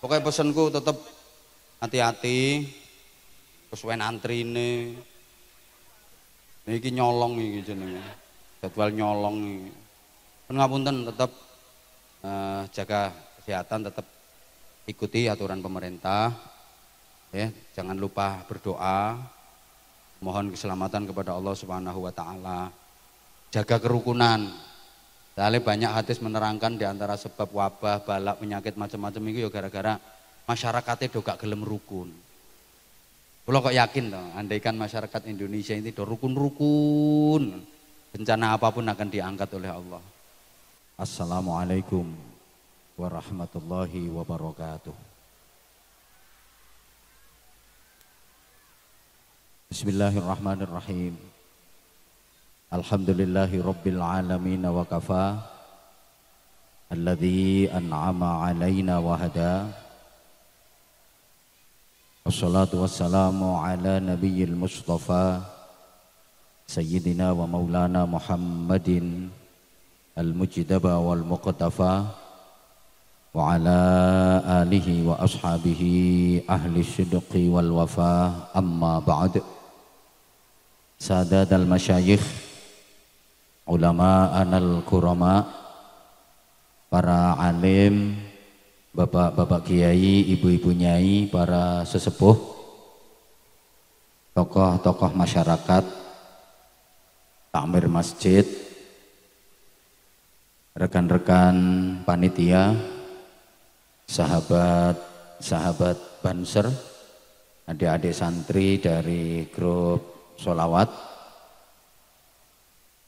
pokoknya pesenku tetap hati-hati kesuwen ini, ini nyolong ini jenisnya, jadwal nyolong iki pengapunten tetap uh, eh, jaga kesehatan tetap ikuti aturan pemerintah ya jangan lupa berdoa mohon keselamatan kepada Allah Subhanahu wa taala jaga kerukunan Soalnya banyak hadis menerangkan di antara sebab wabah, balak, penyakit macam-macam itu ya gara-gara masyarakatnya do gak gelem rukun. Kalau kok yakin toh, andaikan masyarakat Indonesia ini do rukun-rukun, bencana apapun akan diangkat oleh Allah. Assalamualaikum warahmatullahi wabarakatuh. Bismillahirrahmanirrahim. Alhamdulillahi Rabbil Alamin wa kafa Alladhi an'ama alaina wa hada Wassalatu wassalamu ala nabiyyil mustafa Sayyidina wa maulana Muhammadin Al-Mujidaba wal Muqtafa Wa ala alihi wa ashabihi ahli syidqi wal wafa amma ba'd Sadat al-masyayikh ulama anal kurama para alim bapak-bapak kiai ibu-ibu nyai para sesepuh tokoh-tokoh masyarakat takmir masjid rekan-rekan panitia sahabat sahabat banser adik-adik santri dari grup solawat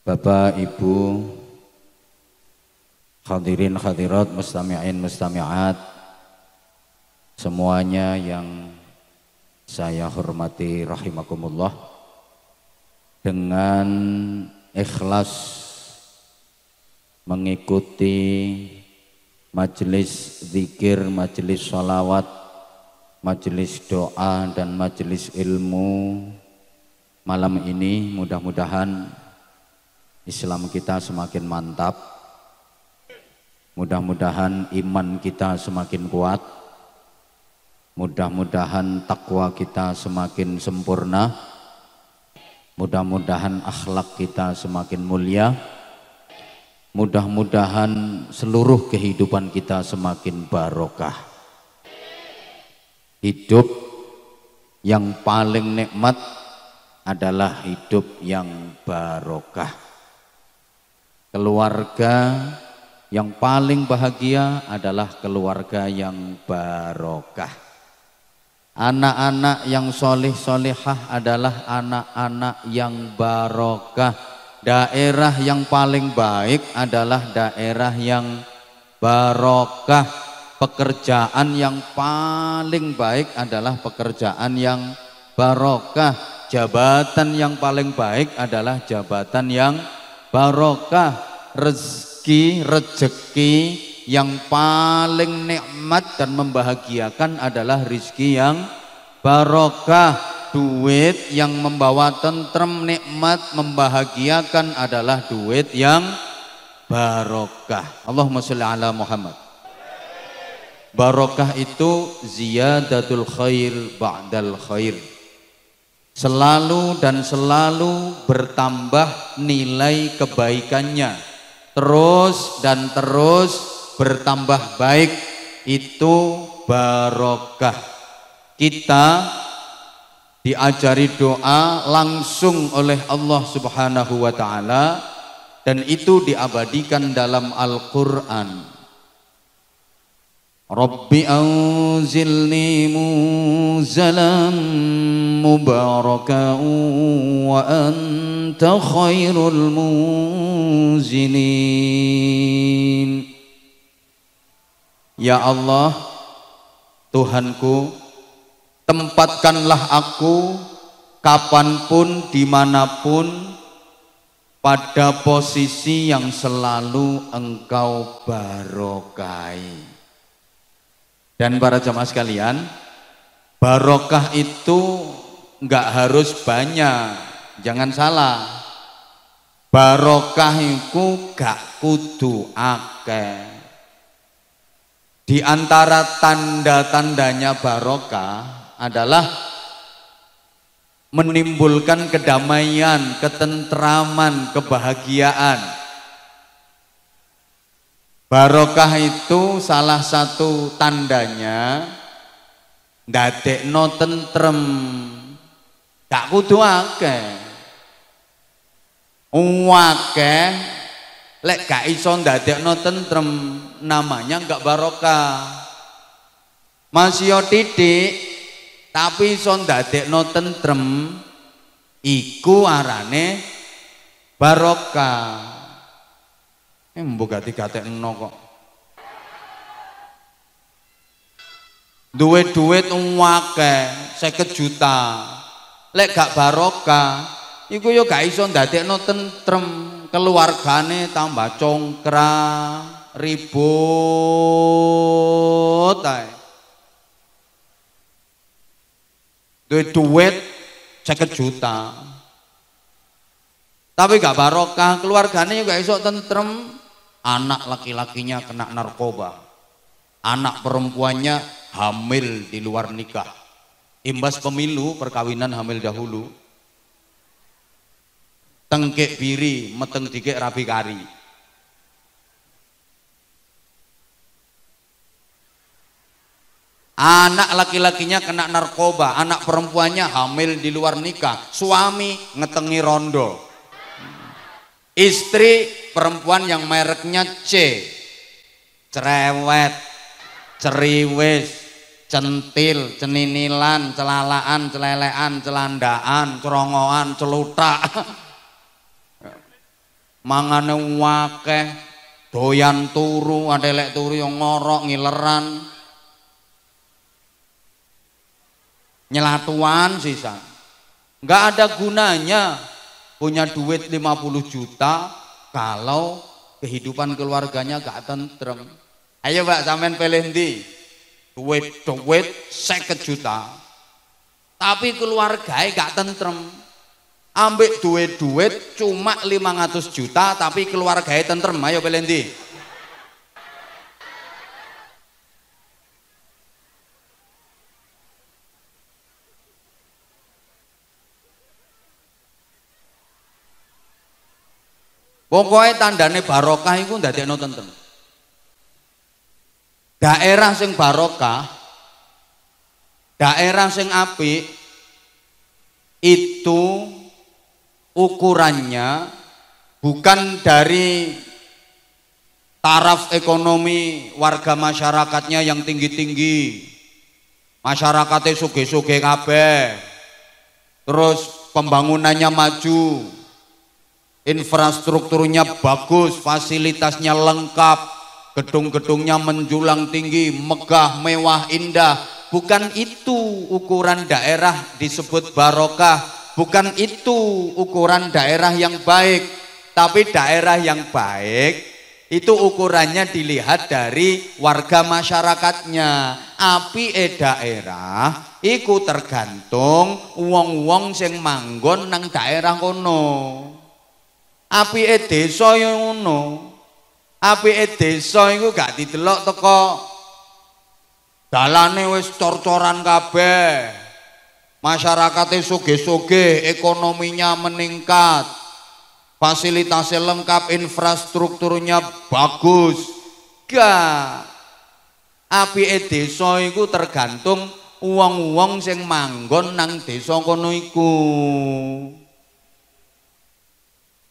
Bapak, Ibu, hadirin hadirat, mustami'in mustami'at, semuanya yang saya hormati rahimakumullah dengan ikhlas mengikuti majelis zikir, majelis sholawat, majelis doa dan majelis ilmu malam ini mudah-mudahan Islam kita semakin mantap. Mudah-mudahan iman kita semakin kuat. Mudah-mudahan takwa kita semakin sempurna. Mudah-mudahan akhlak kita semakin mulia. Mudah-mudahan seluruh kehidupan kita semakin barokah. Hidup yang paling nikmat adalah hidup yang barokah. Keluarga yang paling bahagia adalah keluarga yang barokah. Anak-anak yang soleh solehah adalah anak-anak yang barokah. Daerah yang paling baik adalah daerah yang barokah. Pekerjaan yang paling baik adalah pekerjaan yang barokah. Jabatan yang paling baik adalah jabatan yang barokah barokah rezeki rezeki yang paling nikmat dan membahagiakan adalah rezeki yang barokah duit yang membawa tentrem nikmat membahagiakan adalah duit yang barokah Allahumma sholli ala Muhammad barokah itu ziyadatul khair ba'dal khair selalu dan selalu bertambah nilai kebaikannya terus dan terus bertambah baik itu barokah kita diajari doa langsung oleh Allah Subhanahu wa taala dan itu diabadikan dalam Al-Qur'an anzilni muzalan منزلا wa anta Khairul muzilin Ya Allah Tuhanku tempatkanlah aku kapanpun dimanapun pada posisi yang selalu engkau barokai dan para jamaah sekalian, barokah itu enggak harus banyak, jangan salah. Barokah itu gak kudu akeh. Di antara tanda-tandanya barokah adalah menimbulkan kedamaian, ketentraman, kebahagiaan Barokah itu salah satu tandanya no tentrem. Gak kudu akeh. Akeh lek gak iso no tentrem namanya enggak barokah. Masih yo titik tapi iso no tentrem iku arane barokah. Ini eh, mbok gati gatekno kok. Duwe duit akeh seket juta. Lek gak baroka. iku yo gak iso ndadekno tentrem, keluargane tambah congkra, ribut duit Duwe duit seket juta. Tapi gak barokah, keluargane yo gak iso tentrem, anak laki-lakinya kena narkoba, anak perempuannya hamil di luar nikah. Imbas pemilu perkawinan hamil dahulu, tengkek biri, meteng dikek rabi kari. Anak laki-lakinya kena narkoba, anak perempuannya hamil di luar nikah, suami ngetengi rondo. Istri perempuan yang mereknya C. Cerewet, ceriwis, centil, ceninilan, celalaan, celelean, celandaan, cerongoan, celuta, Mangane wakeh, doyan turu, adelek turu yang ngorok, ngileran. Nyelatuan sisa. nggak ada gunanya punya duit 50 juta kalau kehidupan keluarganya gak tentrem. Ayo Pak sampean pilih Duit duit seket juta. Tapi keluarganya gak tentrem. Ambek duit-duit cuma 500 juta tapi keluarganya tentrem. Ayo pilih ndi? Pokoknya tandane barokah itu tidak ada tentrem. Daerah sing barokah, daerah sing api itu ukurannya bukan dari taraf ekonomi warga masyarakatnya yang tinggi-tinggi masyarakatnya suge-suge kabeh terus pembangunannya maju infrastrukturnya bagus, fasilitasnya lengkap, gedung-gedungnya menjulang tinggi, megah, mewah, indah. Bukan itu ukuran daerah disebut barokah, bukan itu ukuran daerah yang baik, tapi daerah yang baik itu ukurannya dilihat dari warga masyarakatnya api e daerah iku tergantung uang-uang sing manggon nang daerah kono apike desa yo ngono. Apike desa iku gak didelok teko. Dalane wis cor-coran kabeh. Masyarakate soge-soge, ekonominya meningkat. Fasilitasnya lengkap, infrastrukturnya bagus. Gak. Apike desa iku tergantung uang-uang sing manggon nang desa kono iku.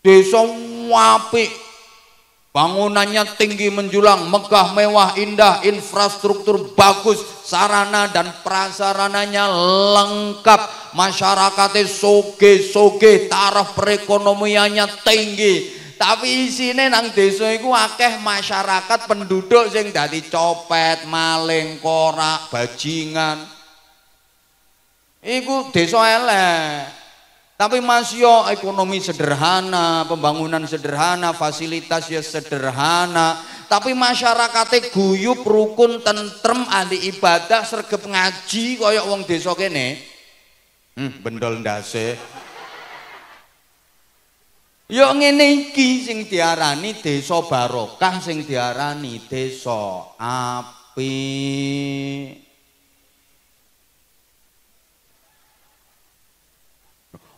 desa apik bangunannya tinggi menjulang megah mewah indah infrastruktur bagus sarana dan prasarananya lengkap masyarakatnya soge soge taraf perekonomiannya tinggi tapi isine nang desa iku akeh masyarakat penduduk sing dadi copet, maling, korak, bajingan. Iku desa elek. Tapi masyo ekonomi sederhana, pembangunan sederhana, fasilitas ya sederhana. Tapi masyarakatnya guyup, rukun, tentrem, ahli ibadah, sergap ngaji, koyok wong desa kene. Hmm, bendol ndase. Ya ngene iki sing diarani desa barokah, sing diarani desa api.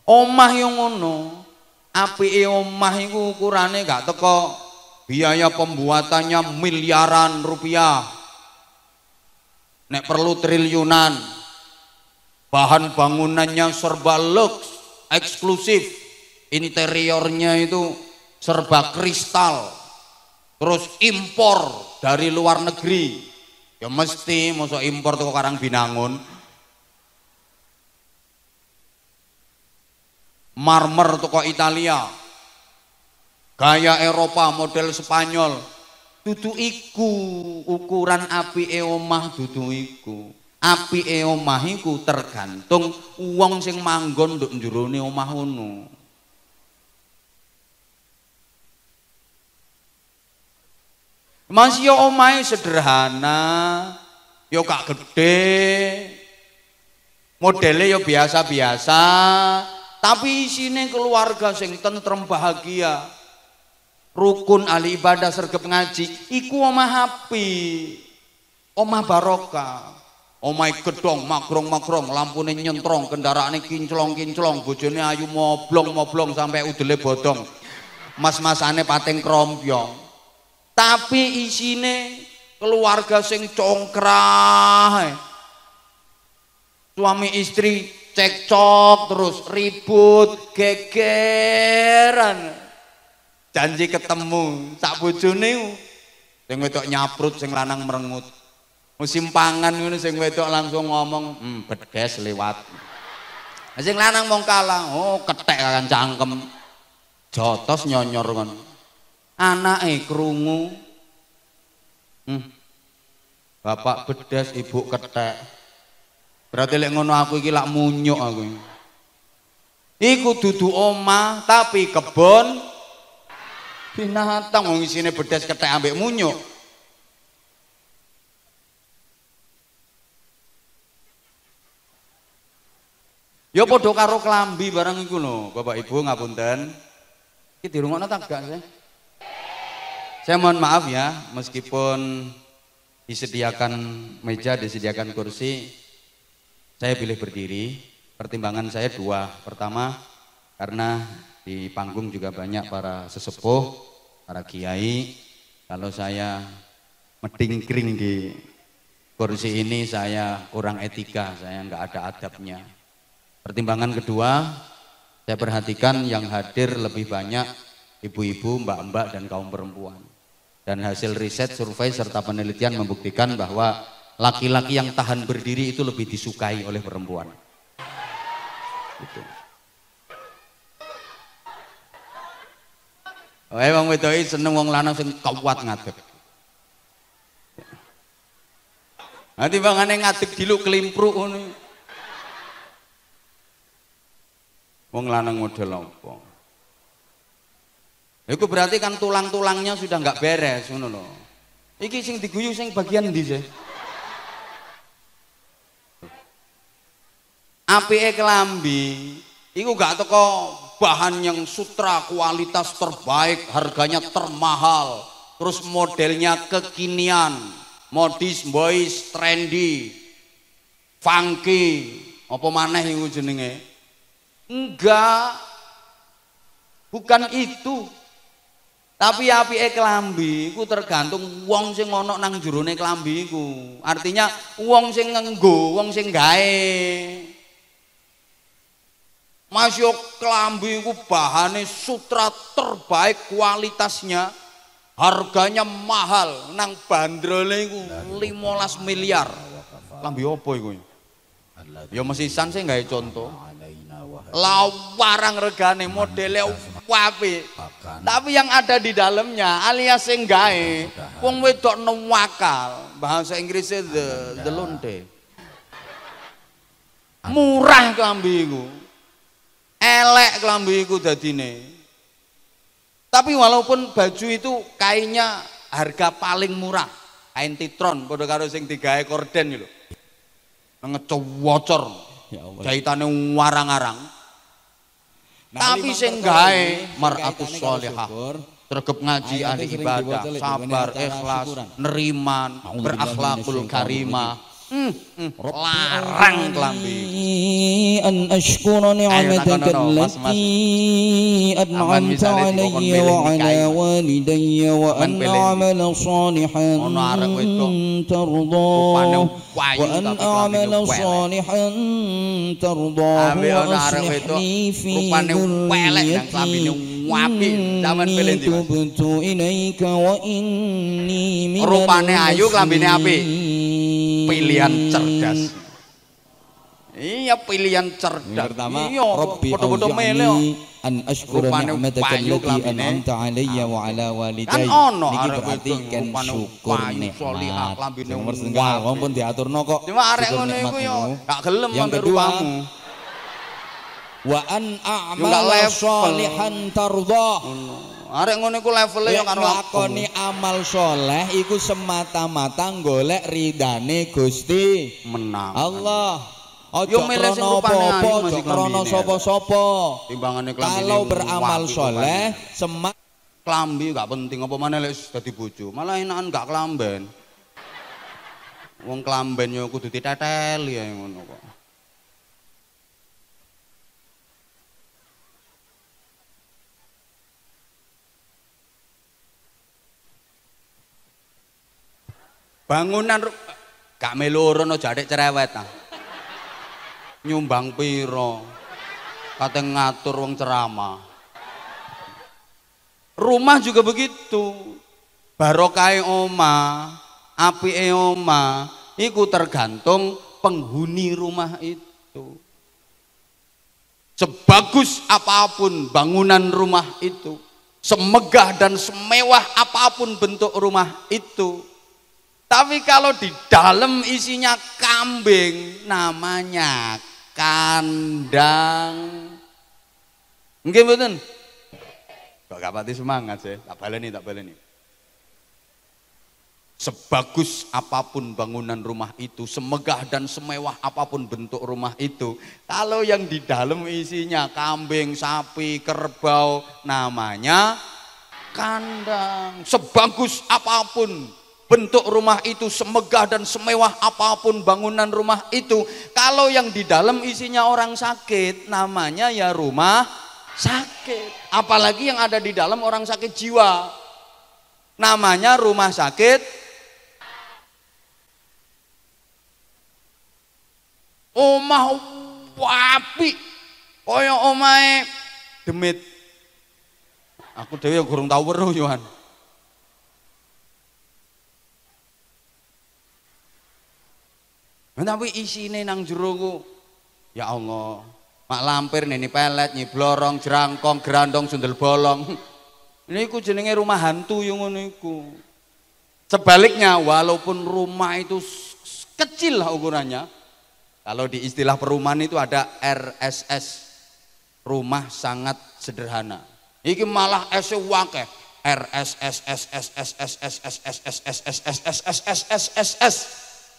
Omah yang ngono. Apike omah itu ukurannya gak teko biaya pembuatannya miliaran rupiah. Nek perlu triliunan. Bahan bangunannya serba lux, eksklusif. Interiornya itu serba kristal. Terus impor dari luar negeri. Ya mesti masuk impor tuh karang binangun. marmer toko Italia gaya Eropa model Spanyol dudu iku ukuran api eomah dudu iku api eomah iku tergantung uang sing manggon untuk njurone omah ono Masih yo omahe sederhana, yo gak gede, modelnya yo biasa-biasa, tapi isine keluarga sing tentrem bahagia. Rukun ahli ibadah sergap ngaji, iku omah api. Omah barokah. Omah gedong makrong-makrong, lampu nyentrong, kendaraan kinclong-kinclong, bojone ayu moblong-moblong sampai udele bodong. Mas-masane mas pateng krompyong. Tapi isine keluarga sing congkrah. Suami istri cekcok terus ribut gegeran janji ketemu tak bojone sing wedok nyaprut sing lanang merengut musim pangan ini sing wedok langsung ngomong hmm bedes lewat sing lanang mong kalah oh ketek akan cangkem jotos nyonyor kan. anak eh kerungu hmm. bapak bedes ibu ketek Berarti lek ngono aku iki lak munyuk aku. Iku dudu oma tapi kebon binatang wong isine bedes ketek ambek munyuk. Ya padha karo klambi barang iku lho, Bapak Ibu ngapunten. Iki dirungokno ta gak saya? Saya mohon maaf ya, meskipun disediakan meja, disediakan kursi, saya pilih berdiri, pertimbangan saya dua. Pertama, karena di panggung juga banyak para sesepuh, para kiai. Kalau saya medingkring di kursi ini saya kurang etika, saya nggak ada adabnya. Pertimbangan kedua, saya perhatikan yang hadir lebih banyak ibu-ibu, mbak-mbak, dan kaum perempuan. Dan hasil riset, survei, serta penelitian membuktikan bahwa laki-laki yang tahan berdiri itu lebih disukai oleh perempuan. Gitu. Wae wong wedok seneng wong lanang sing kuat ngadep. Nanti bang aneh ngadeg dulu kelimpru ini. Wong lanang model apa? Itu berarti kan tulang-tulangnya sudah nggak beres ngono loh. Iki sing diguyu sing bagian di sih? api kelambi itu gak teko bahan yang sutra kualitas terbaik harganya termahal terus modelnya kekinian modis boys trendy funky apa maneh yang jenenge enggak bukan itu tapi api kelambi itu tergantung uang sing ngono nang jurune kelambi itu. artinya wong sing nenggo, wong sing gawe Mas yo kelambi iku bahane sutra terbaik kualitasnya. Harganya mahal nang bandrole iku 15 miliar. Klambi apa iku? Ya san sih nggak contoh. Lawarang regane modele wapi. Tapi yang ada di dalamnya alias sing gae wong wedok newakal. Bahasa Inggrisnya the, the lonte. Murah klambi iku elek kelambi iku dadine tapi walaupun baju itu kainnya harga paling murah kain titron padha karo sing digawe korden lho ngecowocor ya Allah jahitane warang-arang nah, tapi sing gawe mar'atus sholihah tergep ngaji ahli ibadah sabar ikhlas neriman berakhlakul karimah larang kelambi an ashkura ni'mataka allati an'amta alayya wa ala walidayya wa an a'mal salihan tarda wa an a'mal salihan tarda wa aslihni fi dunyati tubtu ilaika wa inni minal ayu kelambine apik pilihan hmm. cerdas iya pilihan cerdas pertama iya an ashkura ni'mataka allati an'amta eh. alayya ah. wa ala kan walidayya niki berarti kan syukur nikmat nomor setengah wong pun diaturno kok cuma arek ngono iku yo gak gelem yang kedua wa an a'mala sholihan tardah Arek ngono iku levele yo karo lakoni amal soleh iku semata-mata golek ridane Gusti. Menang. Allah. Ojo milih sing rupane ojo krana sapa-sapa. Timbangane klambi. Kalau beramal soleh semat klambi gak penting apa maneh lek dadi bojo. Malah enakan gak klamben. Wong klamben yo kudu diteteli ya ngono kok. Bangunan gak meloro no jadek cerewet nah. Nyumbang piro. Kata ngatur wong ceramah. Rumah juga begitu. Barokai oma, api oma, itu tergantung penghuni rumah itu. Sebagus apapun bangunan rumah itu, semegah dan semewah apapun bentuk rumah itu, tapi kalau di dalam isinya kambing namanya kandang. Nggih mboten? Kok gak pati semangat sih? Tak baleni, tak baleni. Sebagus apapun bangunan rumah itu, semegah dan semewah apapun bentuk rumah itu, kalau yang di dalam isinya kambing, sapi, kerbau, namanya kandang. Sebagus apapun bentuk rumah itu semegah dan semewah apapun bangunan rumah itu kalau yang di dalam isinya orang sakit namanya ya rumah sakit apalagi yang ada di dalam orang sakit jiwa namanya rumah sakit omah wapi koyo omae demit aku dewi yang gurung tau weruh Yohan Tapi ini nang jero Ya Allah, mak lampir nih pelet, nih blorong, jerangkong, gerandong, sundel bolong. Ini Niku jenenge rumah hantu yang ngono iku. Sebaliknya walaupun rumah itu kecil lah ukurannya, kalau di istilah perumahan itu ada RSS, rumah sangat sederhana. Ini malah ese wake. RSS SS S S S S S S S S S S S S S S S S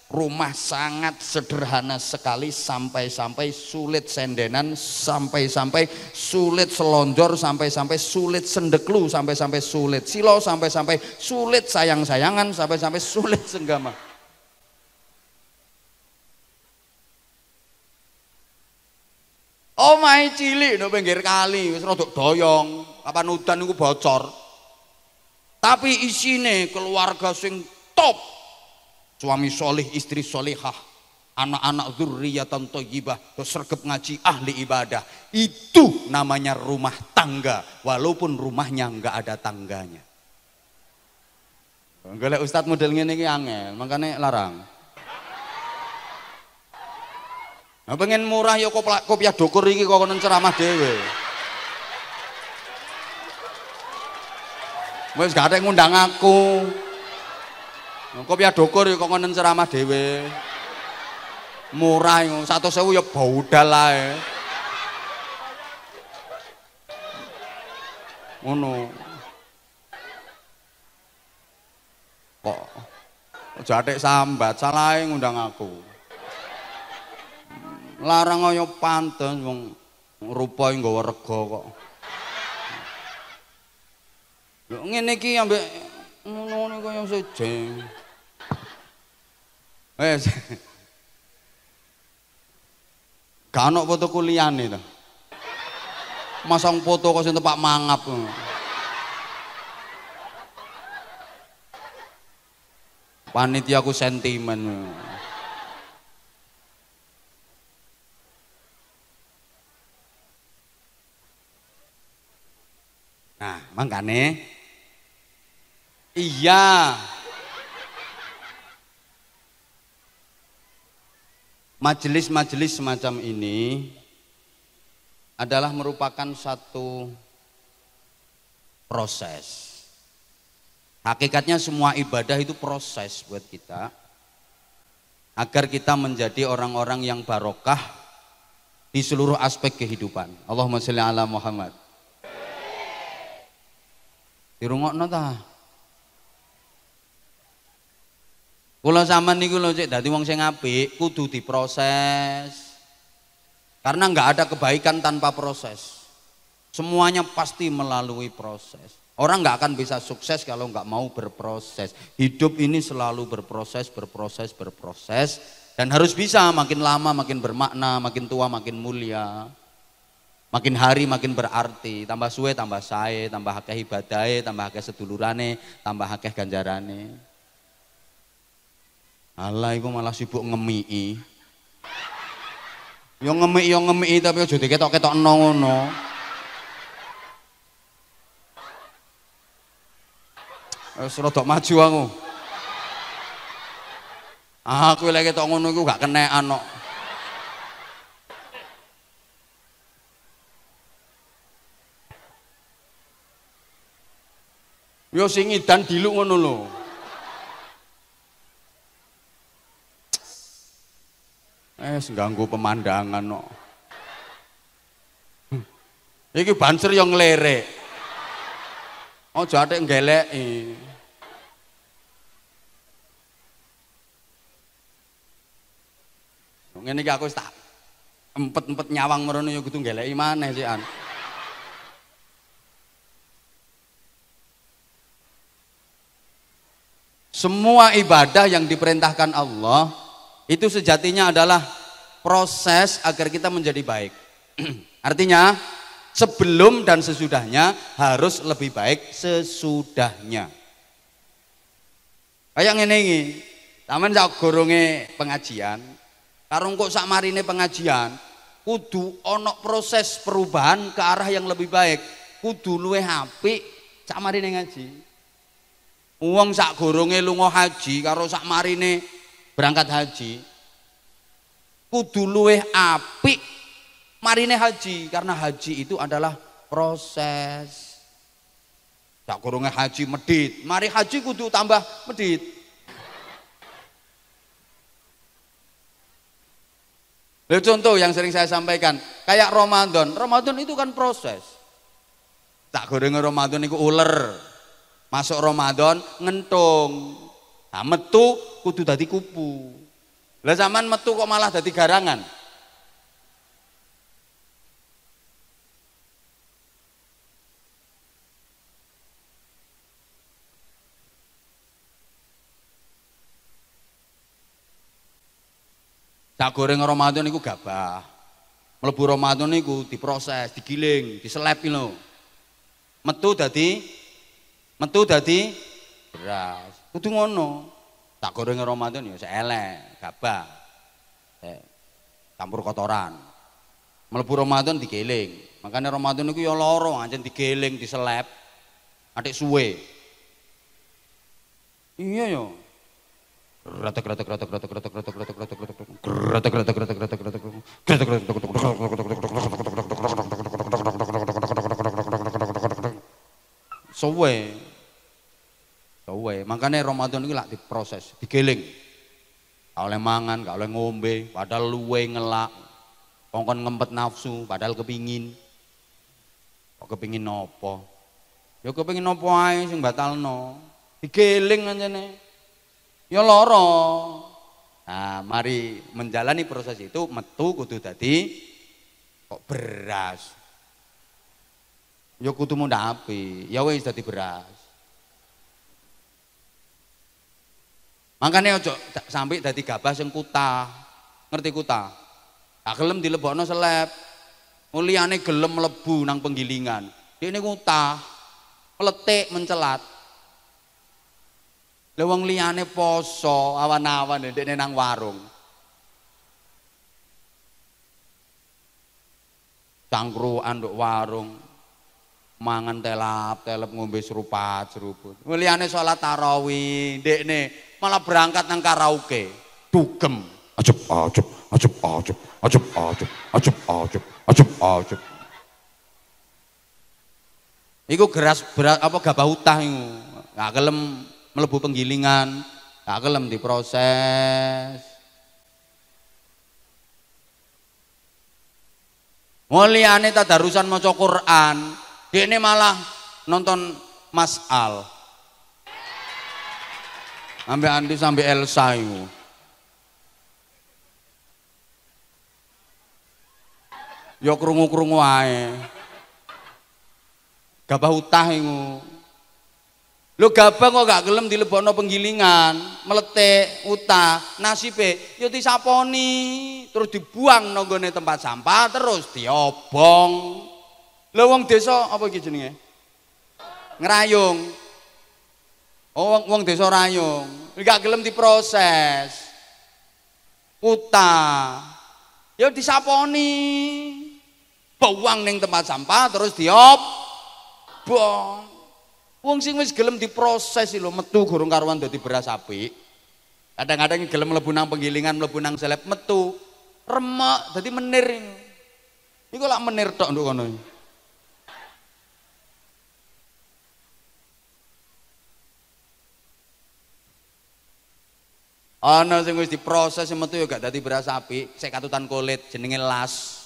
rumah sangat sederhana sekali sampai-sampai sulit sendenan sampai-sampai sulit selonjor sampai-sampai sulit sendeklu sampai-sampai sulit silo sampai-sampai sulit sayang-sayangan sampai-sampai sulit senggama Oh oh cilik nek pinggir kali wis rada doyong apa udan niku bocor tapi isine keluarga sing top Suami solih, istri solehah, anak-anak zurriyatan ibah, sergap ngaji ahli ibadah. Itu namanya rumah tangga, walaupun rumahnya enggak ada tangganya. Golek ustadz model ngene iki angel, makanya larang. Nah, pengen murah ya kopiah dokur iki kok konon ceramah dhewe. Wes gak ada ngundang aku. Kok piye dokur kok ngonen ceramah dhewe. Murah yo 100.000 yo baudal ae. Ngono. Kok jatik sambat salah ngundang aku. Larang kaya pantes wong rupa nggawa rega kok. Lho ngene iki ambek ngono kaya sejeng. Wes. Eh, kanok foto kuliahane to. Masang foto kok sing tepak mangap. Panitia aku sentimen. Nah, mangkane iya majelis-majelis semacam ini adalah merupakan satu proses. Hakikatnya semua ibadah itu proses buat kita agar kita menjadi orang-orang yang barokah di seluruh aspek kehidupan. Allahumma sholli ala Muhammad. Dirungokno ta? Kula sampean niku lho cek dadi wong sing apik kudu diproses. Karena nggak ada kebaikan tanpa proses. Semuanya pasti melalui proses. Orang nggak akan bisa sukses kalau nggak mau berproses. Hidup ini selalu berproses, berproses, berproses, dan harus bisa makin lama makin bermakna, makin tua makin mulia, makin hari makin berarti. Tambah suwe, tambah sae, tambah akeh ibadahe, tambah akeh sedulurane, tambah akeh ganjarane. Allah, iku malah sibuk ngemii. Yo ngemii, yo ngemii, tapi aja ketok ketokno ngono. Wis rada maju aku. Aku lagi ketok ngono iku gak kenekan kok. Yo sing ngidan diluk ngono lho. Eh, ganggu pemandangan no. Hmm. Iki banser yang nglerek. Oh, jadi ngelek. ini? iki aku tak empet-empet nyawang merono ya kudu nggeleki maneh sih an. Semua ibadah yang diperintahkan Allah itu sejatinya adalah proses agar kita menjadi baik. Artinya, sebelum dan sesudahnya harus lebih baik sesudahnya. Kayak ngene iki. Taman sak pengajian, karung kok pengajian, kudu onok proses perubahan ke arah yang lebih baik. Kudu luwe apik sak marine ngaji. Uang sak goronge lunga haji karo sak marine berangkat haji kudu luweh apik marine haji karena haji itu adalah proses tak kurungnya haji medit mari haji kudu tambah medit Lalu contoh yang sering saya sampaikan, kayak Ramadan. Ramadan itu kan proses. Tak kurungnya Ramadan itu ular. Masuk Ramadan ngentung, Nah, metu kudu dadi kupu. Lah zaman metu kok malah dadi garangan. Tak goreng Ramadan niku gabah. Mlebu Ramadan niku diproses, digiling, diselepi lho. Metu dadi metu dadi beras. Kudu ngono. Tak goreng Ramadan ya elek, gabah. Eh, campur kotoran. Melebu Ramadan digeling. Makanya Ramadan itu ya loro, anjen digeling, diselep. Adik suwe. Iya ya. Gratak kowe, ya Makanya Ramadan itu lah diproses, digiling. Gak oleh mangan, gak oleh ngombe, padahal luwe ngelak. Kongkon ngempet nafsu, padahal kepingin. Kok kepingin nopo? Ya kepingin nopo ae sing no, Digiling aja nih. Ya loro. Nah, mari menjalani proses itu metu kudu tadi, kok beras. Ya kudu mau ya wis beras. Makanya ojo sampai dari gabah yang kuta. Ngerti kuta? Tak gelem dilebokno seleb. Muliane gelem lebu nang penggilingan. Dia ini kuta. Meletik mencelat. Lewang liane poso awan-awan e dia nang warung. Cangkru anduk warung, mangan telap telap ngombe serupat seruput muliane sholat tarawih ini malah berangkat nang karaoke dugem ajep ajep ajep ajep ajep ajep ajep ajep ajep ajep Iku geras berat apa gabah utah iku. Gak kelem melebu penggilingan, gak kelem diproses. Mulyane tadarusan maca Quran, ini malah nonton Mas Al. Sampai Andi sampai Elsa itu. Yo krungu-krungu aye, Gabah utah itu. Lo gabah kok gak gelem lebono penggilingan, meletik utah, nasibe ya disaponi, terus dibuang nonggone tempat sampah, terus diobong. lo wong desa apa gitu nih? Ngerayung. Oh, uang wong desa rayung, gak gelem diproses. Uta. Ya disaponi. Bawang neng tempat sampah terus diop. Bong. Wong sing wis gelem diproses lho metu gurung karuan jadi beras apik. Kadang-kadang gelem mlebu nang penggilingan, mlebu nang seleb metu remek jadi menir. Iku lak menir tok nduk kono. Ana sing wis diproses yang metu ya gak dadi beras apik, sik katutan kulit jenenge las.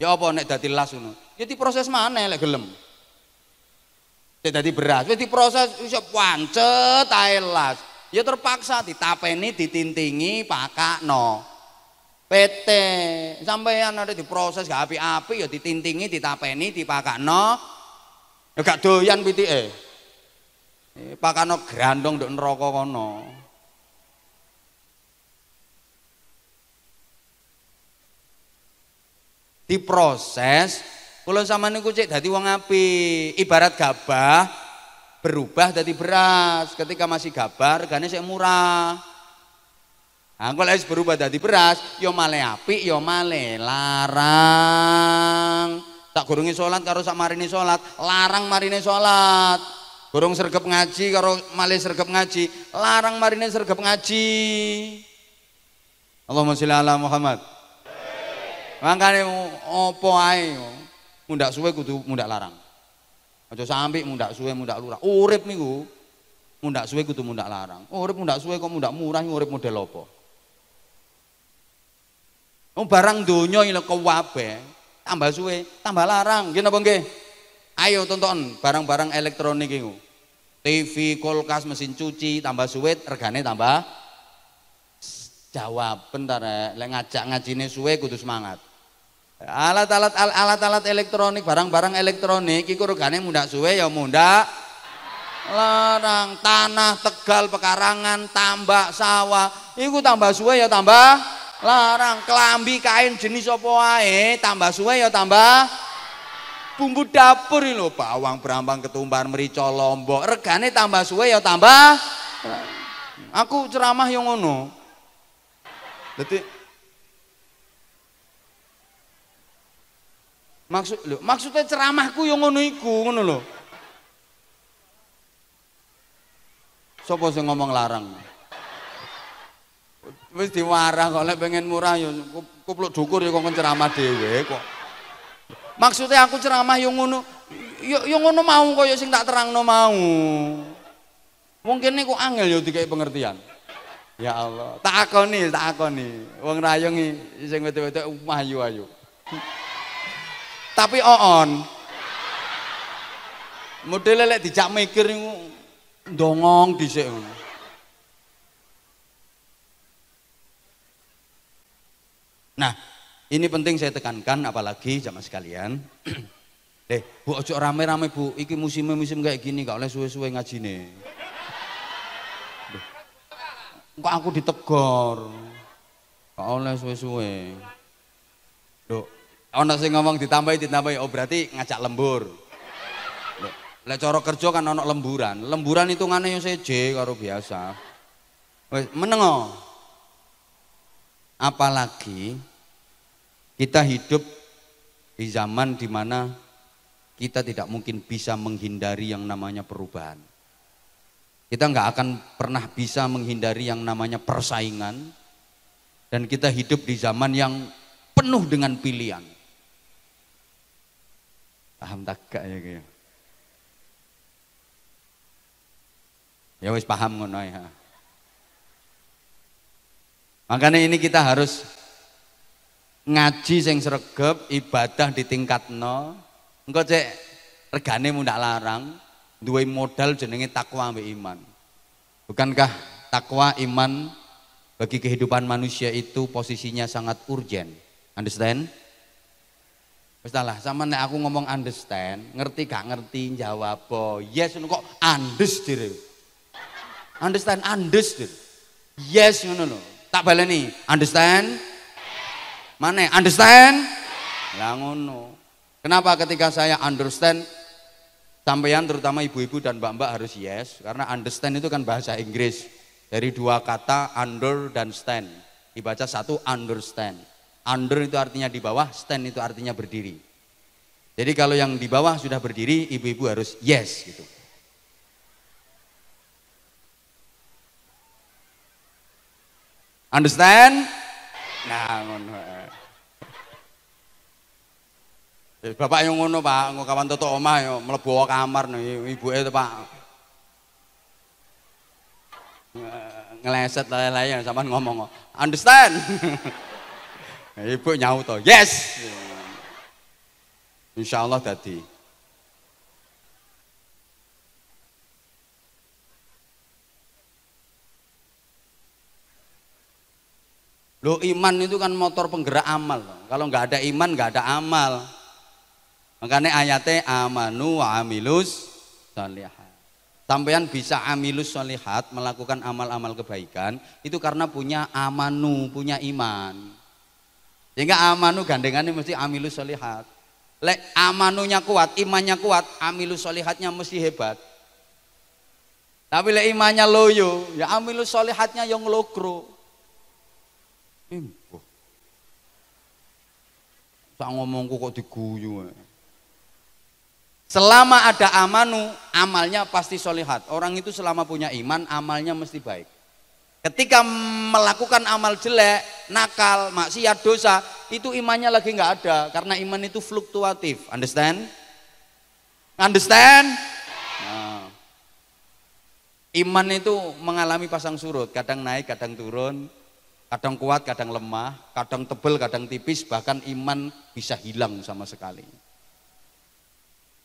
Ya apa nek dadi las ngono? Ya diproses maneh lek gelem. Sik dadi beras, wis diproses wis pancet ae las. Ya terpaksa ditapeni, ditintingi, pakakno. PT sampean ada diproses gak api-api ya ditintingi, ditapeni, dipakakno. Ya gak doyan pitike. Eh. Pakakno grandong nduk neraka kono. diproses kalau sama niku cek dadi wong api ibarat gabah berubah dadi beras ketika masih gabah regane sik murah Nah, kalau es berubah dari beras, yo ya male api, yo ya male larang. Tak gurungi sholat, karo sak marini sholat, larang marini sholat. Gurung sergap ngaji, karo male sergap ngaji, larang marini sergap ngaji. Allahumma sholli ala Muhammad. Mangkane opo ae mundak suwe kudu mundak larang. Aja sampe mundak suwe mundak lurah. Urip niku mundak suwe kudu mundak larang. Urip mundak suwe kok mundak murah urip model lopo. Oh barang donya ilek kewabe, tambah suwe, tambah larang. Nggih napa nggih? Ayo tonton barang-barang elektronik iku. TV, kulkas, mesin cuci tambah suwe regane tambah jawab bentar eh. lek ngajak ngajine suwe kudu semangat Alat-alat alat-alat elektronik, barang-barang elektronik iku regane mundak suwe ya mundak larang tanah tegal pekarangan tambak sawah iku tambah suwe ya tambah larang kelambi kain jenis apa wae tambah suwe ya tambah bumbu dapur lho bawang berambang ketumbar merica lombok regane tambah suwe ya tambah aku ceramah yang ngono dadi Maksud lho, maksude ceramahku yo ngono iku, ngono lho. Sopo sing ngomong larang? Wis diwarah kok lek pengen murah yo kupluk dukur yo kok ceramah dhewe kok. Maksude aku ceramah yo ngono. Yo yo ngono mau kaya sing tak terangno mau. Mungkin kene kok angel yo dikai pengertian. Ya Allah, tak akoni, tak akoni. Wong rayung sing wetu-wetu umah yo ayo. ayo. tapi oon. modelnya lek dijak mikir ini dongong di Nah, ini penting saya tekankan apalagi sama sekalian. Eh, Bu ojo rame-rame Bu, iki musim musim kayak gini gak oleh suwe-suwe ngaji nih. Kok aku ditegor, Gak oleh suwe-suwe. Ono sing ngomong ditambahi ditambahi oh berarti ngajak lembur. Lek cara kerja kan ono lemburan. Lemburan itu ngane yo seje karo biasa. Wis menengo. Apalagi kita hidup di zaman dimana kita tidak mungkin bisa menghindari yang namanya perubahan. Kita nggak akan pernah bisa menghindari yang namanya persaingan, dan kita hidup di zaman yang penuh dengan pilihan. Paham gak ya kaya. Ya wis paham ngono ya. Makanya ini kita harus ngaji sing sregep, ibadah di tingkat nol Engko cek regane mundak larang, duwe modal jenenge takwa ambek iman. Bukankah takwa iman bagi kehidupan manusia itu posisinya sangat urgent? Understand? Wis sama nih aku ngomong understand, ngerti gak ngerti jawab bo. Yes ngono kok andes understand, Understand andes Yes ngono lho. Tak baleni, understand? Mana understand? Lah ngono. Kenapa ketika saya understand sampean terutama ibu-ibu dan mbak-mbak harus yes karena understand itu kan bahasa Inggris dari dua kata under dan stand. Dibaca satu understand. Under itu artinya di bawah, stand itu artinya berdiri. Jadi kalau yang di bawah sudah berdiri, ibu-ibu harus yes gitu. Understand? Nah, ngono. Bapak yang ngono pak, ngono kawan toto oma yo melebu kamar nih, ibu itu pak. Ngeleset lele-lele ya, sama ngomong, understand? Ibu nyauto, yes. Insya Allah tadi. Lo iman itu kan motor penggerak amal. Kalau nggak ada iman nggak ada amal. Makanya ayatnya amanu wa amilus solihat. Sampaian bisa amilus solihat melakukan amal-amal kebaikan itu karena punya amanu, punya iman. Sehingga ya amanu gandengan ini mesti amilus solihat. Lek amanunya kuat, imannya kuat, amilus solihatnya mesti hebat. Tapi lek imannya loyo, ya amilus solihatnya yang lokro. Imbuh. Tak ngomongku kok diguyu. Eh. Selama ada amanu, amalnya pasti solihat. Orang itu selama punya iman, amalnya mesti baik. Ketika melakukan amal jelek, nakal, maksiat, dosa, itu imannya lagi nggak ada karena iman itu fluktuatif. Understand? Understand? Nah. Iman itu mengalami pasang surut, kadang naik, kadang turun, kadang kuat, kadang lemah, kadang tebel, kadang tipis, bahkan iman bisa hilang sama sekali.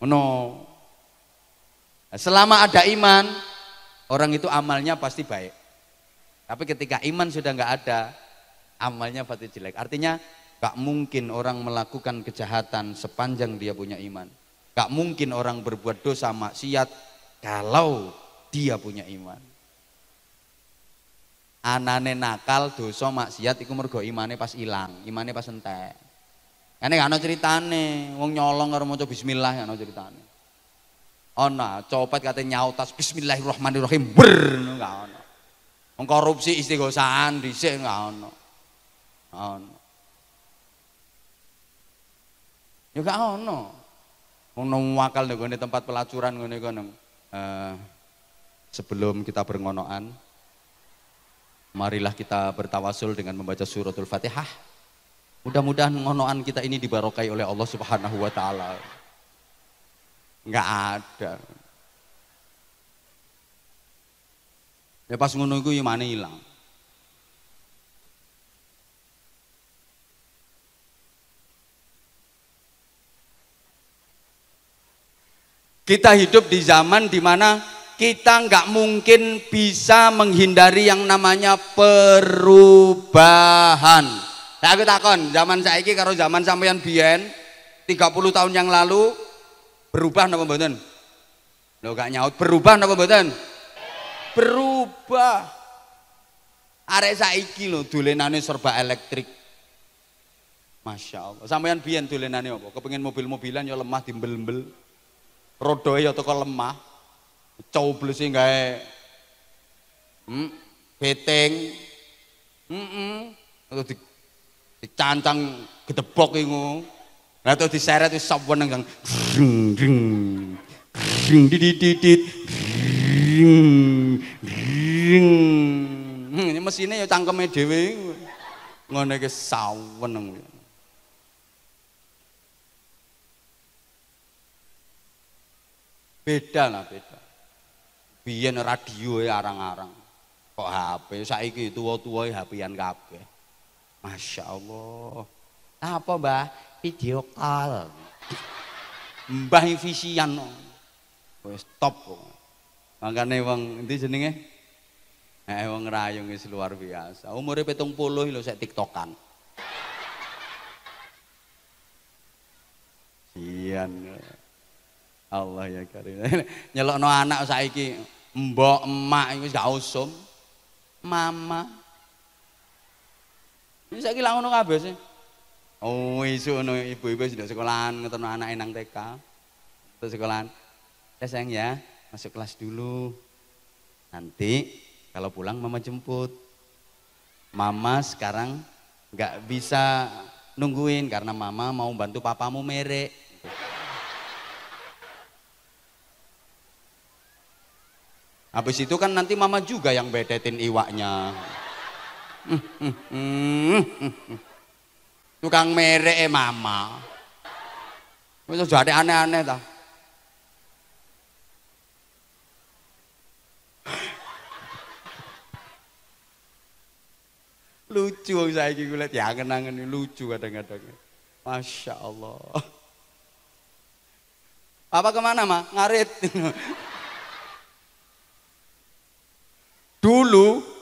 No. Nah, selama ada iman, orang itu amalnya pasti baik. Tapi ketika iman sudah nggak ada, amalnya pasti jelek. Artinya gak mungkin orang melakukan kejahatan sepanjang dia punya iman. Gak mungkin orang berbuat dosa maksiat kalau dia punya iman. Anane nakal dosa maksiat iku mergo imane pas ilang, imane pas entek. Kene gak ana ceritane, wong nyolong karo maca bismillah gak ana ceritane. Ana copet kate nyautas bismillahirrahmanirrahim, ber gak Korupsi istighosahan dhisik nggak ono. Ono. Ya gak ono. Wong nang wakal nggone tempat pelacuran ngene kono. Eh, sebelum kita berngonoan, marilah kita bertawasul dengan membaca suratul Fatihah. Mudah-mudahan ngonoan kita ini dibarokai oleh Allah Subhanahu wa taala. Enggak ada. Ya pas ngono iku imane ya ilang. Kita hidup di zaman dimana kita nggak mungkin bisa menghindari yang namanya perubahan. Nah, aku takon, zaman saya ini, kalau zaman sampeyan bien 30 tahun yang lalu berubah napa mboten? lo gak nyaut, berubah napa mboten? berubah. Arek saiki lho dolenane serba elektrik. Masya Allah. Sampeyan biyen dolenane apa? kepengen mobil-mobilan ya lemah dimbel-mbel. Rodoe ya teko lemah. Coblese gawe hmm, beteng. Heeh. Mm Atau -mm. di, dicancang gedebok iku. Lah terus diseret wis saweneng kang. Ding ding. Ding didididit mesine ya cangkeme dhewe. Ngene iki saweneng. Beda lah beda. Biyen radio e arang-arang. Kok HP saiki tua tuwa e HP-an kabeh. Masya Allah. Apa mbah? Video call. Mbah visian. Wis top kok. Makane wong endi jenenge? Eh wong rayung wis luar biasa. petung puluh, lo saya tiktokan. Sian. Allah ya karim. no anak iki, mbok emak itu gak usum. Mama. Ini saya lak ngono kabeh sih. Oh, isu no ibu-ibu sudah sekolahan no anak enang TK. Terus sekolahan. Ya sayang ya, masuk kelas dulu. Nanti kalau pulang mama jemput. Mama sekarang nggak bisa nungguin karena mama mau bantu papamu merek. Habis itu kan nanti mama juga yang bedetin iwaknya. Tukang merek eh mama. Itu jadi aneh-aneh dah. lucu saya saiki ku lihat ya kenangan lucu kadang-kadang Masya Allah apa kemana ma? ngarit dulu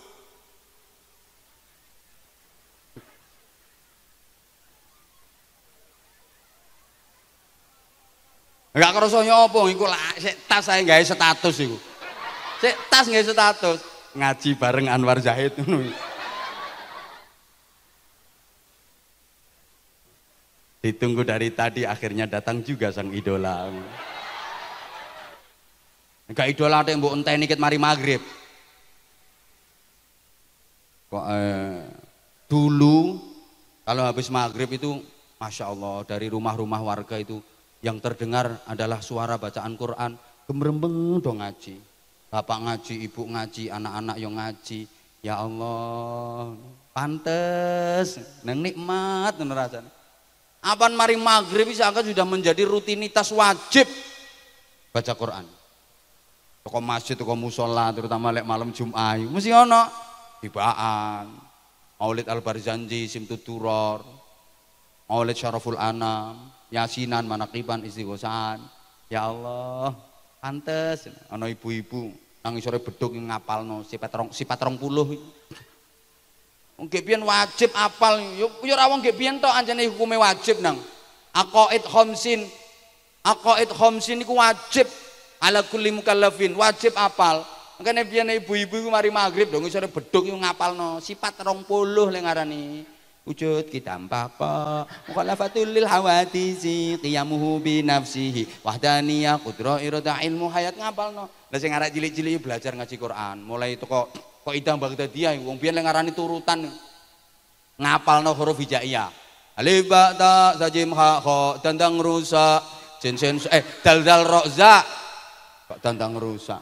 Enggak kerasa nyopo iku lah tas saya nggak status iku. Sik tas gawe status ngaji bareng Anwar Zahid ngono. Ditunggu dari tadi akhirnya datang juga sang idola. Enggak idola ada yang untai ini mari maghrib. Kok eh, dulu kalau habis maghrib itu Masya Allah dari rumah-rumah warga itu yang terdengar adalah suara bacaan Quran gemerembeng dong ngaji bapak ngaji ibu ngaji anak-anak yang ngaji ya Allah pantes neng nikmat rasanya Apan mari maghrib seakan sudah menjadi rutinitas wajib baca Quran. Toko masjid, toko musola, terutama lek malam Jumat, mesti ono tibaan, Maulid Al Barzanji, Simtu Turor, Maulid Syaraful Anam, Yasinan, Manakiban, Istighosan. Ya Allah, pantes ono ibu-ibu nangis sore beduk ngapal no sifat rong sifat puluh. Gebian wajib apal. yuk, yuk rawang gebian tau aja nih hukume wajib nang. Aqaid homsin, Aqaid homsin ini wajib ala kulli mukallafin, wajib apal. Mungkin pian ibu-ibu iku mari magrib dong isore beduk ngapal no, sifat puluh le ngarani. wujud kita apa mukhalafatul lil hawatisi qiyamuhu bi nafsihi wahdaniyah kudro irada ilmu hayat no lah sing ngarak jilid cilik belajar ngaji Quran mulai toko Kok idah Baghdadiyah wong biyen lek ngarani turutan ngapalno huruf hijaiyah. Alif ba ta sajim ha kho tandang rusak jin sen eh dal dal roza kok tandang rusak.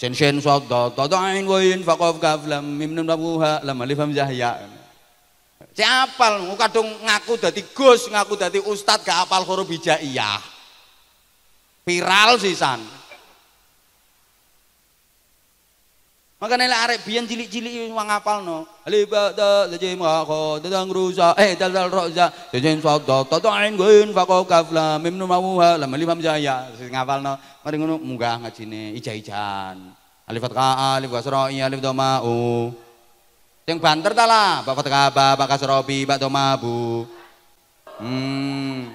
Jin sen so da ta ain wa in faqaf kaf lam mim nam rabuha lam alif ham jahya kadung ngaku dadi Gus, ngaku dadi Ustad gak apal huruf hijaiyah. Viral sisan. Maka nela arek biyen cilik-cilik No, ngapalno. Libata tajim qo tadang ruza eh dalal roza tajim sadda tadain gun faqo kafla mimnu mawuha lam limam jaya sing No, Mari ngono munggah ngajine ija-ijan. Alif fathah alif iya alif dhamma u. Sing banter ta lah ba fathah ba ba kasra bi ba dhamma bu. Hmm.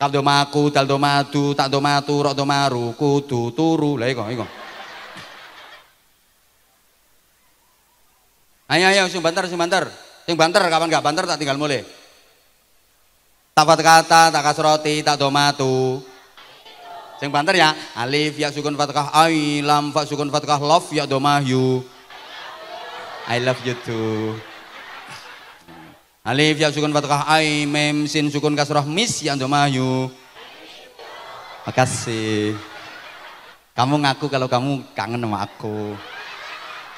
Kal doma dal dhammatu tak tu, rok ku tu turu. Lah iku Ayo ayo sing banter sing banter. Sing banter kapan gak banter tak tinggal mulai. Tafat kata tak kasroti tak domatu. Sing banter ya. Alif ya sukun fathah ai lam fa sukun fathah love ya domahyu. I love you too. Alif ya sukun fathah ai mem sin sukun kasrah mis ya domahyu. Makasih. Kamu ngaku kalau kamu kangen sama aku.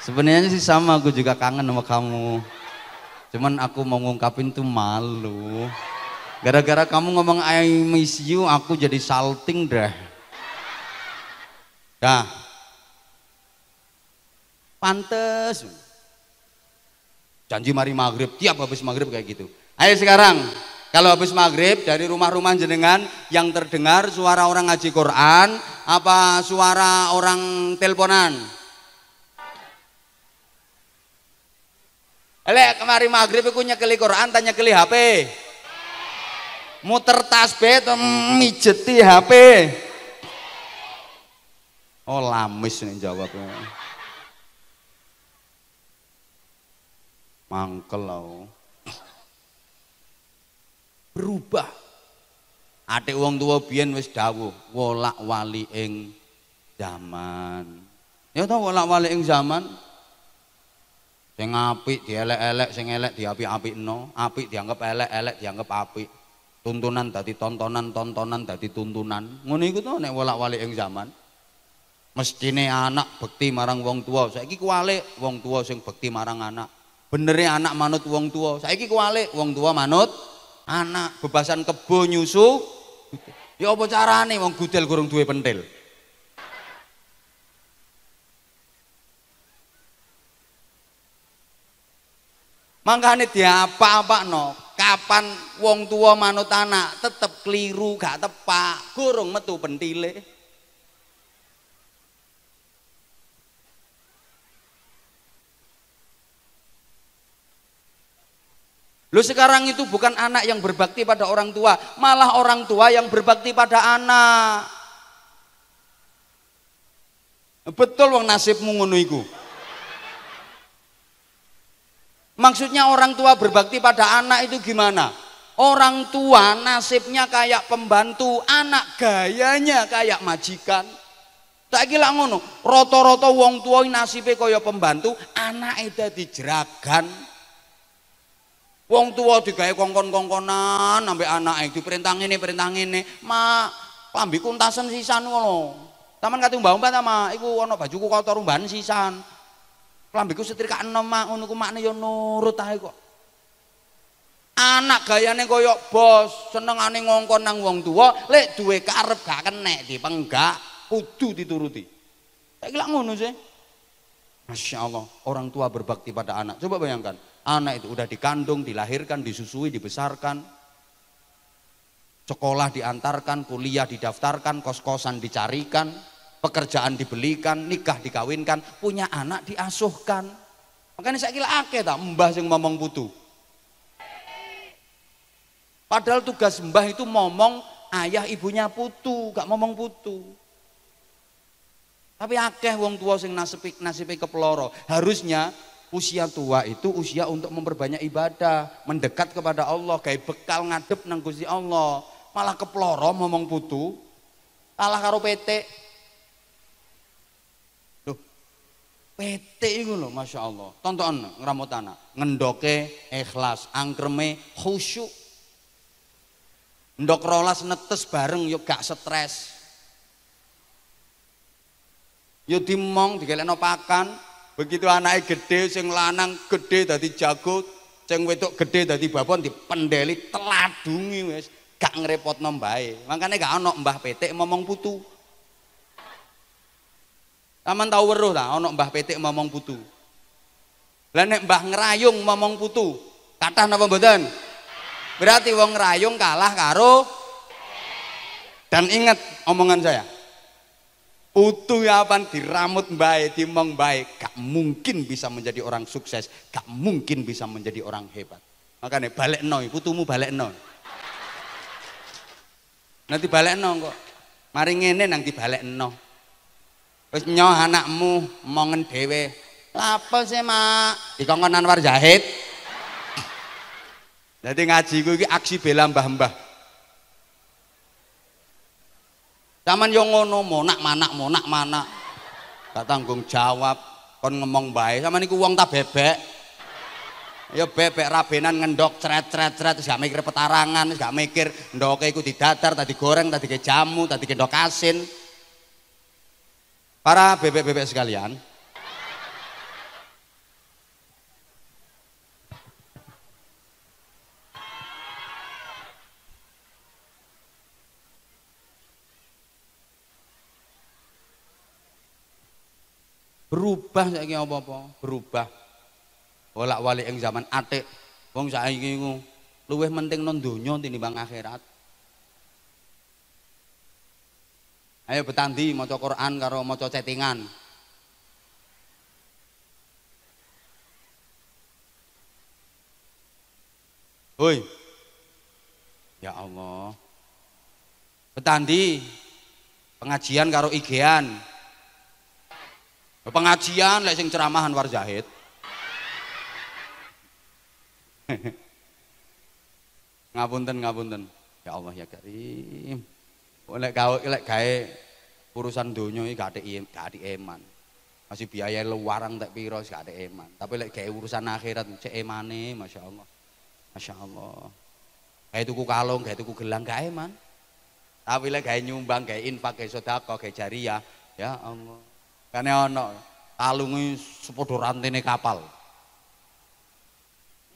Sebenarnya sih sama, aku juga kangen sama kamu. Cuman aku mau ngungkapin tuh malu. Gara-gara kamu ngomong I miss you, aku jadi salting deh. Dah. Pantes. Janji mari maghrib, tiap habis maghrib kayak gitu. Ayo sekarang, kalau habis maghrib dari rumah-rumah jenengan yang terdengar suara orang ngaji Quran apa suara orang teleponan? Lek kemari maghrib aku nyekeli Quran tanya nyekeli HP. Muter tasbih mijeti HP. Oh lamis nih jawabnya. Mangkel aku. Berubah. Ada uang tua biyen wis dawuh, wolak wali ing zaman. Ya tau wolak wali ing zaman, Sing apik dielek-elek, sing elek diapik-apikno, apik dianggap elek, elek dianggap apik. Tuntunan dadi tontonan, tontonan dadi tuntunan. Ngono iku to nek wolak-walik ing zaman. Mestine anak bekti marang wong tua. Saiki kuwalik wong tua sing bekti marang anak. Benere anak manut wong tua. Saiki kuwalik wong tua manut anak. Bebasan kebo nyusu. Ya apa carane wong gudel gurung duwe pentil. Mangkane diapa no? Kapan wong tua manut anak tetep keliru gak tepak, gurung metu pentile. Lu sekarang itu bukan anak yang berbakti pada orang tua, malah orang tua yang berbakti pada anak. Betul wong nasibmu ngono iku. Maksudnya orang tua berbakti pada anak itu gimana? Orang tua nasibnya kayak pembantu, anak gayanya kayak majikan. Tak kira ngono, roto-roto wong tua nasibnya kaya pembantu, anak itu dijeragan. Wong tua digawe kongkon-kongkonan sampai anak itu perintang ini perintang ini, Ma, pambi kuntasan sisan ngono. Taman kata bau mbak sama, iku ono bajuku kotor umban sisan. Klambiku setrika enam mak ngono ku makne yo nurut ae kok. Anak gayane kaya bos, senengane ngongkon nang wong tua lek duwe karep gak kenek dipenggak, kudu dituruti. tak kira ngono sih. Masya Allah, orang tua berbakti pada anak. Coba bayangkan, anak itu udah dikandung, dilahirkan, disusui, dibesarkan. Sekolah diantarkan, kuliah didaftarkan, kos-kosan dicarikan, pekerjaan dibelikan, nikah dikawinkan, punya anak diasuhkan. Makanya saya kira akeh tak mbah yang ngomong putu. Padahal tugas mbah itu ngomong ayah ibunya putu, gak ngomong putu. Tapi akeh wong tua sing nasepik ke keploro. Harusnya usia tua itu usia untuk memperbanyak ibadah, mendekat kepada Allah, kayak bekal ngadep nang Allah. Malah keploro ngomong putu, kalah karo petik PT itu loh, Masya Allah tonton ngeramut anak ngendoke ikhlas angkreme khusyuk ndok rolas netes bareng yuk gak stres yuk dimong digelekno pakan begitu anaknya gede sing lanang gede dadi jago sing wedok gede dadi babon dipendeli teladungi wes, gak ngrepotno nombai. Makanya gak anok mbah petik ngomong putu Taman tahu weruh ta, ono Mbah Petik momong putu. Lah nek Mbah Ngrayung momong putu, kathah napa mboten? Berarti wong ngrayung kalah karo dan ingat omongan saya. Putu ya pan diramut baik, dimong baik, gak mungkin bisa menjadi orang sukses, gak mungkin bisa menjadi orang hebat. Makanya balik noy, putumu balik Nanti balik noy kok. Mari ngene nang di noy. Wis nyoh anakmu mongen dhewe. Lapo sih, Mak? Dikongkon Anwar Zahid. ngaji gue gue aksi bela mbah-mbah. Taman mau ngono mana mau nak mana, Tak tanggung jawab kon ngomong baik, Sama niku uang tak bebek. Ya bebek rabenan ngendok cret-cret-cret gak mikir petarangan, gak mikir ndoke iku didatar, tadi goreng, tadi ke jamu, tadi ke asin. Para bebek-bebek sekalian, berubah saiki apa-apa, berubah. Bolak-balik ing zaman atik. Wong saiki iku luwih penting nang donya bang akhirat. Ayo betandi maca Quran karo maca chattingan. Hoi. Ya Allah. Betandi pengajian karo igean. Pengajian lek sing ceramahan war jahit. ngapunten ngapunten. Ya Allah ya Karim oleh gawe lek gawe urusan donya iki gak gak eman. Masih biaya luarang tak piro gak eman. Tapi lek gawe urusan akhirat cek emane masyaallah. Masyaallah. Gawe tuku kalung, gawe tuku gelang gak eman. Tapi lek gawe nyumbang, gawe infak, gawe sedekah, gawe jariah, ya Allah. Kane ana kalunge sepodo rantene kapal.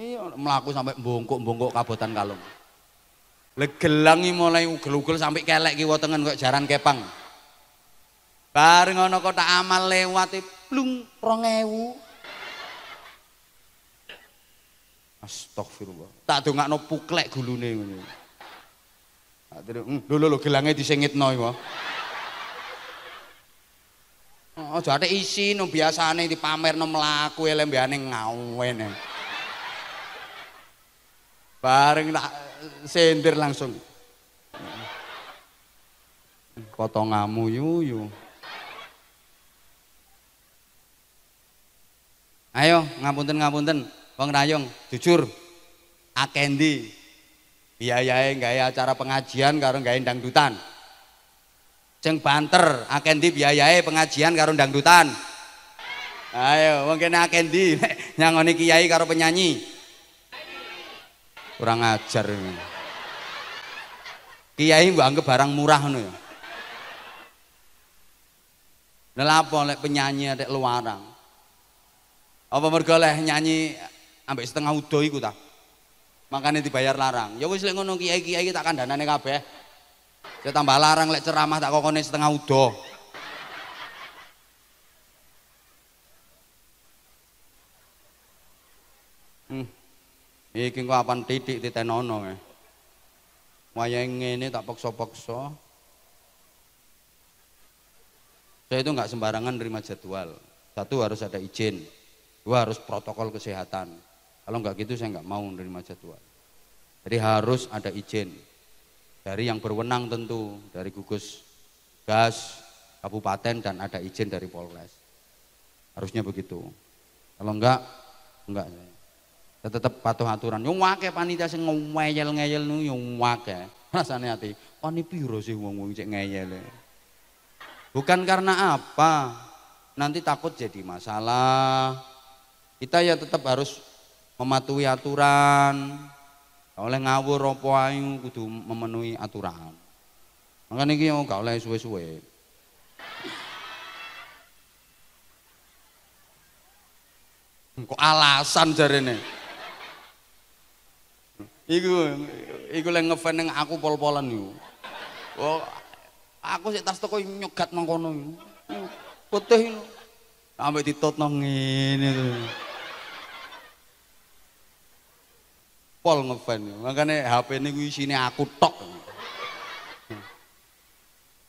Iya melaku sampai bongkok-bongkok kabutan kalung. Legelangi mulai ugel-ugel sampai kelek kiwa tengen kok jaran kepang. Bareng ana tak amal lewat e, plung 2000. Astagfirullah. Tak dongakno puklek gulune ngono. Tak terus hmm, lho gelangnya disengit noy wah Oh, jadi isi no biasane dipamerno lembian elembane ngawen. E. Bareng tak sendir langsung. Potongamu yuyu. Ayo ngapunten ngapunten, Wong Rayong, jujur akendi biayae ya acara pengajian karo nggawe dangdutan. ceng banter akendi biayae pengajian karo dangdutan. Ayo mungkin akendi nyangoni kiai karo penyanyi. Kurang ajar ini. Kiai mbok anggap barang murah ngono ya. Lelapo lek penyanyi lek luarang. Apa mergo lek nyanyi ambek setengah udo iku ta? Makanya dibayar larang. Ya wis lek ngono kiai-kiai tak kandhanane kabeh. Saya tambah larang lek ceramah tak kokone setengah udo. Iki kok apan titik titenono ya. Wayang ini tak pokso-pokso. Saya itu nggak sembarangan nerima jadwal. Satu harus ada izin, dua harus protokol kesehatan. Kalau nggak gitu saya nggak mau nerima jadwal. Jadi harus ada izin dari yang berwenang tentu, dari gugus gas, kabupaten dan ada izin dari Polres. Harusnya begitu. Kalau enggak, enggak saya tetep patuh aturan Yang wake panitia sing ngeyel-ngeyel nu yo akeh rasane ati ini piro sih wong-wong cek ngeyel bukan karena apa nanti takut jadi masalah kita ya tetap harus mematuhi aturan oleh ngawur ropo ayu kudu memenuhi aturan Maka iki yang gak oleh suwe-suwe kok alasan jarene Iku iku lek ngefan yang aku pol-polan iku. Oh, aku sik tas teko nyegat nang kono iku. Putih iku. Sampai ditutno ngene to. Pol ngefan. makanya HP niku isine aku tok.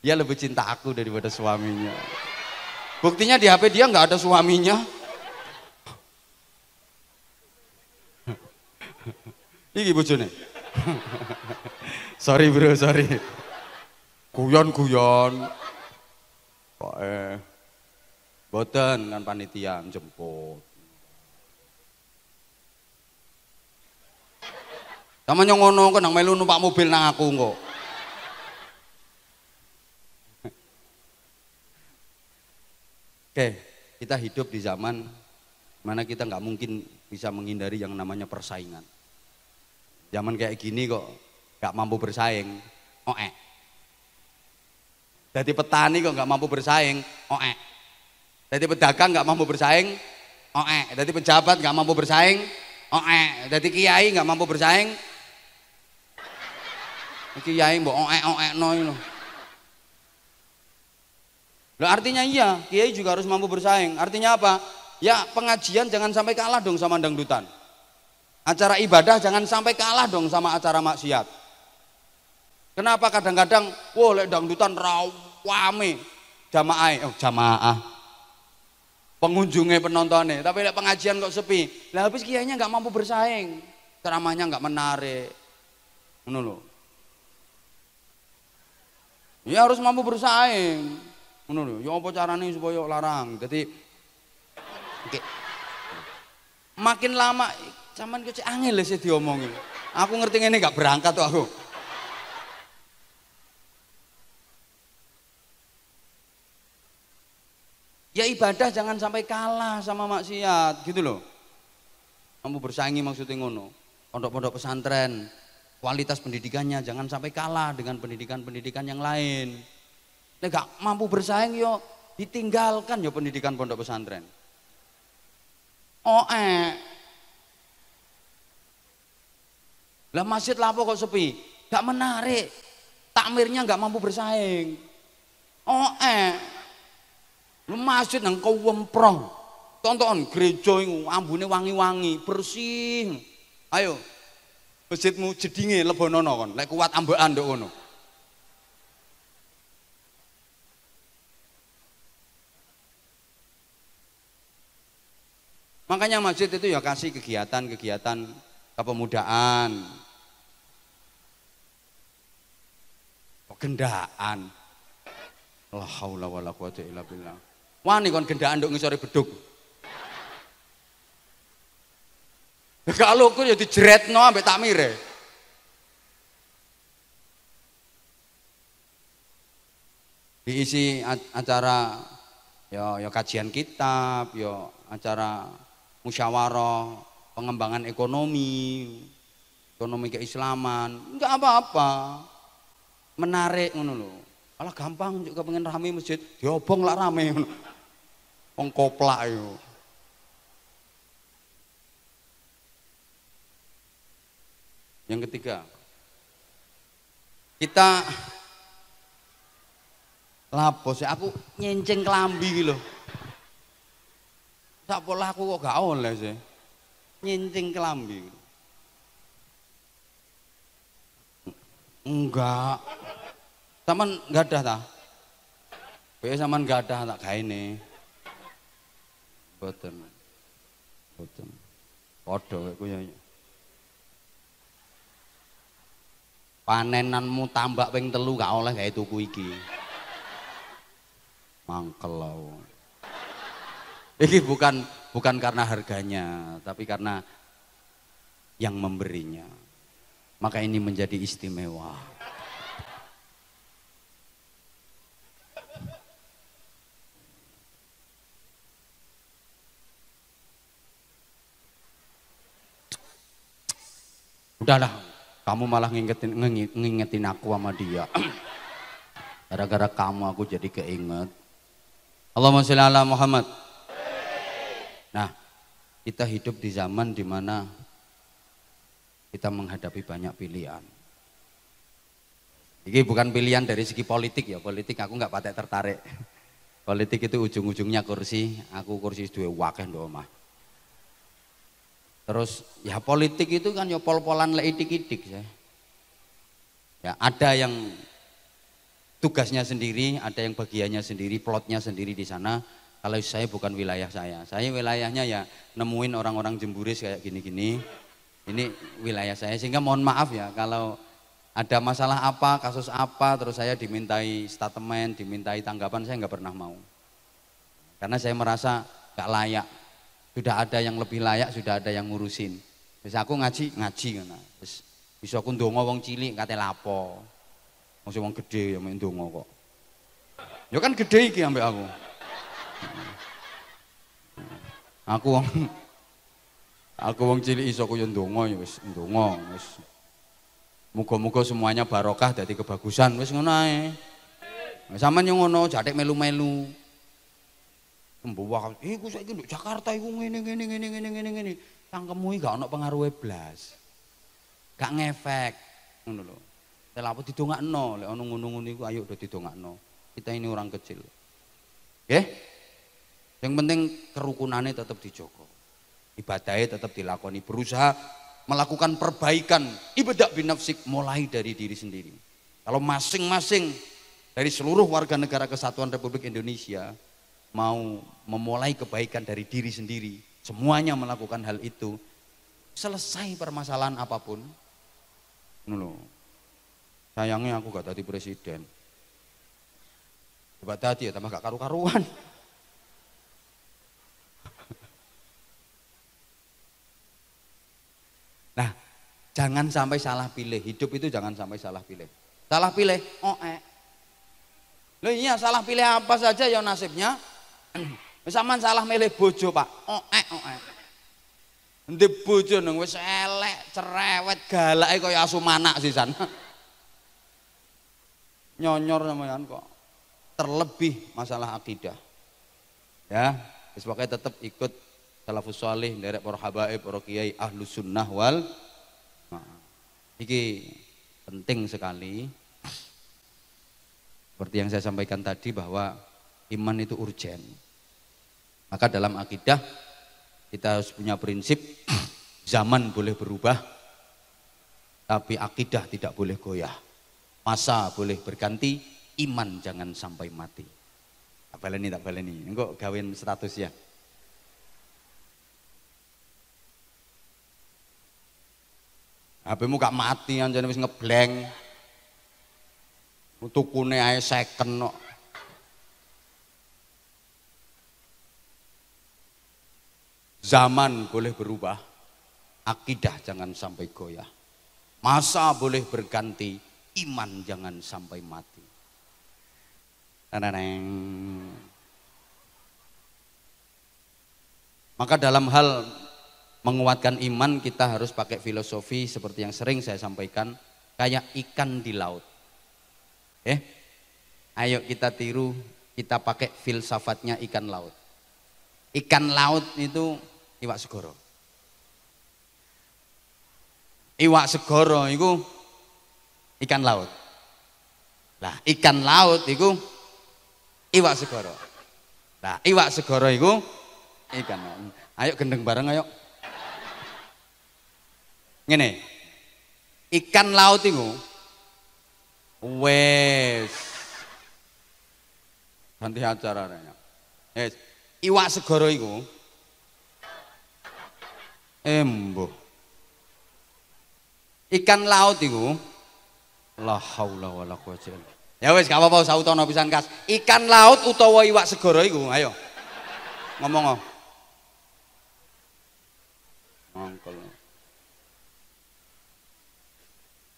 Dia lebih cinta aku daripada suaminya. Buktinya di HP dia nggak ada suaminya. Iki bojone. sorry bro, sorry. Guyon-guyon. Pak eh. Boten kan panitia jemput. Sama nyongono kok nang melu numpak mobil nang aku kok. Oke, kita hidup di zaman mana kita nggak mungkin bisa menghindari yang namanya persaingan zaman kayak gini kok gak mampu bersaing oe jadi petani kok gak mampu bersaing oe jadi pedagang gak mampu bersaing oe jadi pejabat gak mampu bersaing oe jadi kiai gak mampu bersaing kiai mbok oe oe no no Loh artinya iya, kiai juga harus mampu bersaing. Artinya apa? Ya pengajian jangan sampai kalah dong sama dangdutan. Acara ibadah jangan sampai kalah dong sama acara maksiat. Kenapa kadang-kadang, wah lek dangdutan rawame jamaah, oh jamaah. Pengunjungnya penontonnya, tapi lek pengajian kok sepi. Lah habis kiainya nggak mampu bersaing, ceramahnya nggak menarik. Menurut. Ya harus mampu bersaing. Menurut. Ya apa caranya supaya larang. Jadi okay. Makin lama Cuman angin angel sih diomongin. Aku ngerti ini gak berangkat tuh aku. Ya ibadah jangan sampai kalah sama maksiat gitu loh. Kamu bersaingi maksudnya ngono. Pondok-pondok pesantren, kualitas pendidikannya jangan sampai kalah dengan pendidikan-pendidikan yang lain. Nggak mampu bersaing yo ditinggalkan yo pendidikan pondok pesantren. Oh, eh, Lah masjid lapo kok sepi? Gak menarik. Takmirnya gak mampu bersaing. Oh eh. Lu masjid yang kau wemprong. Tonton gereja yang ambune wangi-wangi, bersih. Ayo. Masjidmu jedinge lebonono kan. lek kuat ambekan ndok ngono. Makanya masjid itu ya kasih kegiatan-kegiatan kepemudaan, kegendaan. La haula wala quwata illa billah. Wani kon gendaan nduk ngisore beduk. Ya, Kalau aku ya dijeretno ambek mire. Diisi acara ya ya kajian kitab, ya acara musyawarah, pengembangan ekonomi, ekonomi keislaman, enggak apa-apa. Menarik ngono lho. Alah gampang juga pengen rame masjid, diobong lah rame ngono. Wong koplak yo. Yang ketiga, kita lapos ya aku nyenceng kelambi gitu loh. Tak pola aku kok gak oleh sih nyinting kelambi enggak sama enggak ada tak Pokoknya sama enggak ada tak kayak ini Boten Boten Podo gue ya panenanmu tambak ping telu gak oleh kayak tuku iki mangkel ini bukan bukan karena harganya, tapi karena yang memberinya. Maka ini menjadi istimewa. Udahlah, kamu malah ngingetin ngingetin aku sama dia. Gara-gara kamu aku jadi keinget. Allahumma sholli ala Muhammad. Nah, kita hidup di zaman di mana kita menghadapi banyak pilihan. Ini bukan pilihan dari segi politik ya, politik aku nggak patek tertarik. Politik itu ujung-ujungnya kursi, aku kursi dua wakil di rumah. Terus ya politik itu kan ya pol-polan leidik idik ya. Ya ada yang tugasnya sendiri, ada yang bagiannya sendiri, plotnya sendiri di sana, kalau saya bukan wilayah saya. Saya wilayahnya ya nemuin orang-orang jemburis kayak gini-gini. Ini wilayah saya sehingga mohon maaf ya kalau ada masalah apa, kasus apa, terus saya dimintai statement, dimintai tanggapan, saya nggak pernah mau. Karena saya merasa nggak layak. Sudah ada yang lebih layak, sudah ada yang ngurusin. Terus aku ngaji, ngaji. Terus bisa aku ndongo wong cilik, kate lapo. Masih wong gede ya main ndongo kok. Ya kan gede iki ambek aku. Aku wong aku wong cilik iso kuyo ndonga ya wis ndonga wis. Muga-muga semuanya barokah dadi kebagusan wis ngono ae. Nah, sampean yo ngono jathik melu-melu. Mbuwah, iku saiki nduk Jakarta iku ngene ngene ngene ngene ngene ngene. iki gak ana pengaruhe blas. Gak ngefek ngono lho. Telapa didongakno lek ana ngono-ngono iku ayo do didongakno. Kita ini orang kecil. Nggih? Okay? Yang penting kerukunannya tetap dijogo. Ibadahnya tetap dilakoni, berusaha melakukan perbaikan. Ibadah binafsik mulai dari diri sendiri. Kalau masing-masing dari seluruh warga negara kesatuan Republik Indonesia mau memulai kebaikan dari diri sendiri, semuanya melakukan hal itu, selesai permasalahan apapun. Nulo, sayangnya aku gak tadi presiden. Coba tadi ya tambah gak karu-karuan. Jangan sampai salah pilih. Hidup itu jangan sampai salah pilih. Salah pilih, oh eh. Loh iya salah pilih apa saja ya nasibnya. Misalkan salah milih bojo pak, oh eh oh eh. Nanti bojo nung, wis elek, cerewet, galak kaya asu manak sih sana. Nyonyor namanya kok. Terlebih masalah akidah. Ya, sebagai tetap ikut salafus salih, derek para habaib, para kiai, ahlu sunnah wal ini penting sekali. Seperti yang saya sampaikan tadi bahwa iman itu urgen. Maka dalam akidah kita harus punya prinsip zaman boleh berubah tapi akidah tidak boleh goyah. Masa boleh berganti, iman jangan sampai mati. Tak baleni, tak baleni. Enggak, gawin status ya. HP-mu gak mati anjane wis ngebleng. Tukune ae second. kok. Zaman boleh berubah, akidah jangan sampai goyah. Masa boleh berganti, iman jangan sampai mati. Tananeng. Maka dalam hal menguatkan iman kita harus pakai filosofi seperti yang sering saya sampaikan kayak ikan di laut eh ayo kita tiru kita pakai filsafatnya ikan laut ikan laut itu iwak segoro iwak segoro itu ikan laut lah ikan laut itu iwak segoro nah iwak segoro itu ikan laut ayo gendeng bareng ayo Ngene. Ikan laut itu, wes ganti acara Yes. Iwak segoro itu, embo. Ikan laut itu, la haula wala Ya wes gak apa-apa sautono pisan kas. Ikan laut utawa iwak segoro itu, ayo. Ngomong. ngomong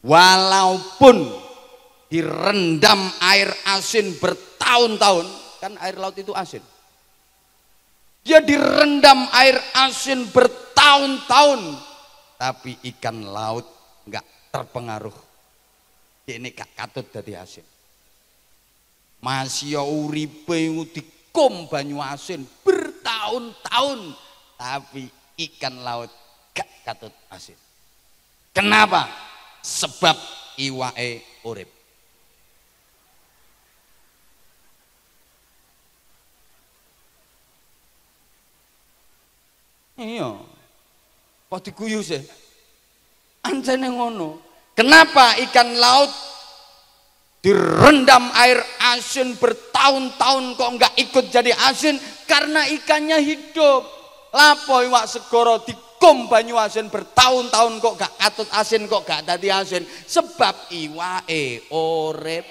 walaupun direndam air asin bertahun-tahun kan air laut itu asin dia direndam air asin bertahun-tahun tapi ikan laut nggak terpengaruh ini gak katut dari asin masih ya uripe dikum banyu asin bertahun-tahun tapi ikan laut gak katut asin kenapa sebab iwae urip. Iya. Kok diguyu sih? Anjene ngono. Kenapa ikan laut direndam air asin bertahun-tahun kok enggak ikut jadi asin karena ikannya hidup lapo iwak segoro di hukum banyu asin bertahun-tahun kok gak katut asin kok gak dadi asin sebab iwake urip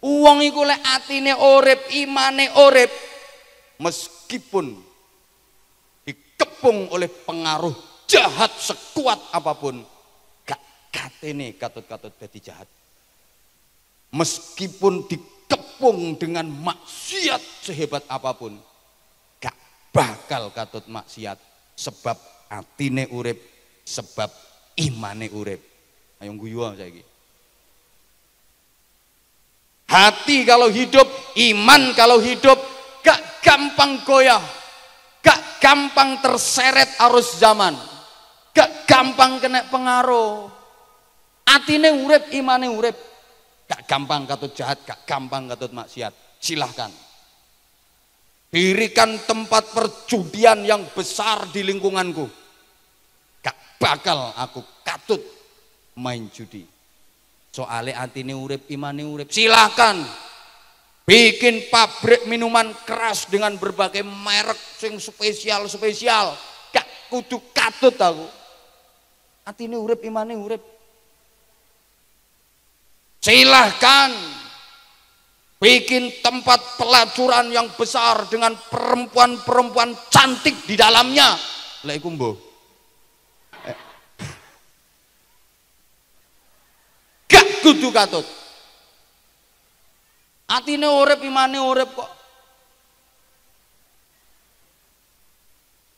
uang iku lek atine urip imane urip meskipun dikepung oleh pengaruh jahat sekuat apapun gak katene katut-katut dadi jahat meskipun dikepung dengan maksiat sehebat apapun gak bakal katut maksiat sebab atine urip sebab imane urip ayo guyu saiki hati kalau hidup iman kalau hidup gak gampang goyah gak gampang terseret arus zaman gak gampang kena pengaruh atine urip imane urip gak gampang katut jahat gak gampang katut maksiat silahkan Dirikan tempat perjudian yang besar di lingkunganku. Gak bakal aku katut main judi. Soale atine urip, imane urip. Silakan bikin pabrik minuman keras dengan berbagai merek sing spesial-spesial. Gak kudu katut aku. Atine urip, imane urip. Silahkan Bikin tempat pelacuran yang besar dengan perempuan-perempuan cantik di dalamnya. Laikum Kak eh. Gak kudu katut. Atine urip imane urip kok.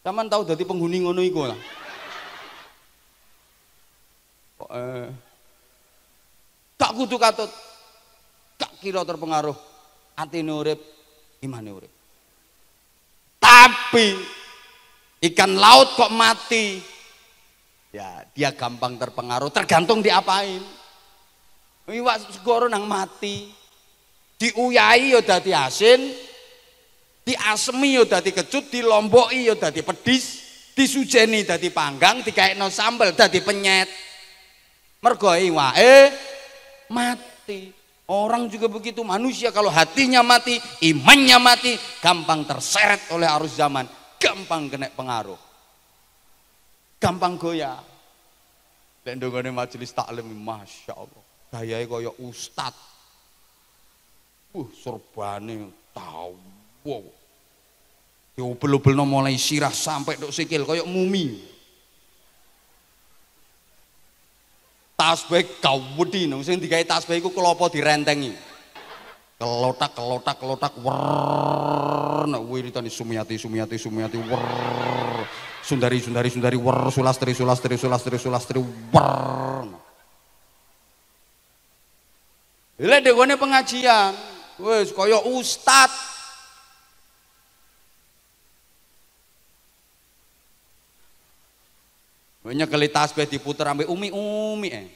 Taman tahu dari penghuni ngono iku lah. Kok eh, gak kudu katut gak kira terpengaruh hati nurip iman nurip Tapi ikan laut kok mati? Ya, dia gampang terpengaruh tergantung diapain. Iwak segoro nang mati. Diuyai yo ya dadi asin, diasemi yo ya dadi kecut, dilomboki yo ya dadi pedis, disujeni dadi panggang, dikaekno sambel dadi penyet. Mergo wae mati. Orang juga begitu manusia kalau hatinya mati, imannya mati, gampang terseret oleh arus zaman, gampang kena pengaruh. Gampang goyah. Dan dongane majelis taklim, masya Allah. gaya koyok ustad. Uh, serbane tahu. Wow. Diubel-ubel mulai sirah sampai dok sikil koyok mumi. tasbih gawedi nang sing digawe tasbih iku kelapa direntengi kelotak kelotak kelotak wer nak wiritane sumiyati sumiyati sumiyati wer sundari sundari sundari wer sulastri sulastri sulastri sulastri wer lek dekone pengajian wis kaya ustad Nyekeli tasbih diputer sampai umi-umi eh.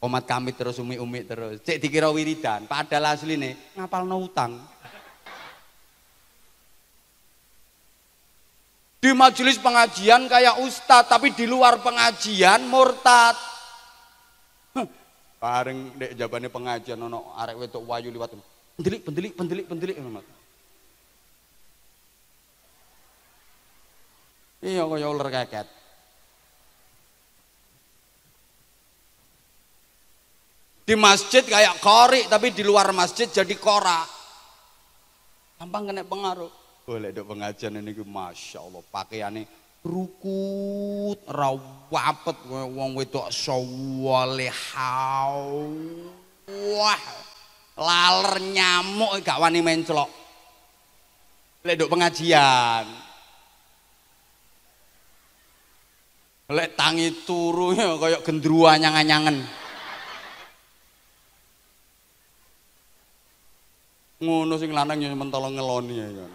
Omat kami terus umi-umi terus. Cek dikira wiridan, padahal asli nih ngapal no utang. Di majelis pengajian kayak ustad, tapi di luar pengajian murtad. Bareng dek jabane pengajian ono arek wetok wayu liwat. Pendelik, pendelik, pendelik, pendelik. Iya kaya ular keket. Di masjid kayak kori tapi di luar masjid jadi kora. gampang kena pengaruh. Boleh dok pengajian ini masya Allah ini rukut rawapet wong wedok sawalehau wah laler nyamuk gak wani mencelok boleh dok pengajian lek tangi turu ya kaya gendruwa nyang-nyangen Ngono sing lanang yang mentolong ngeloni ya, ya.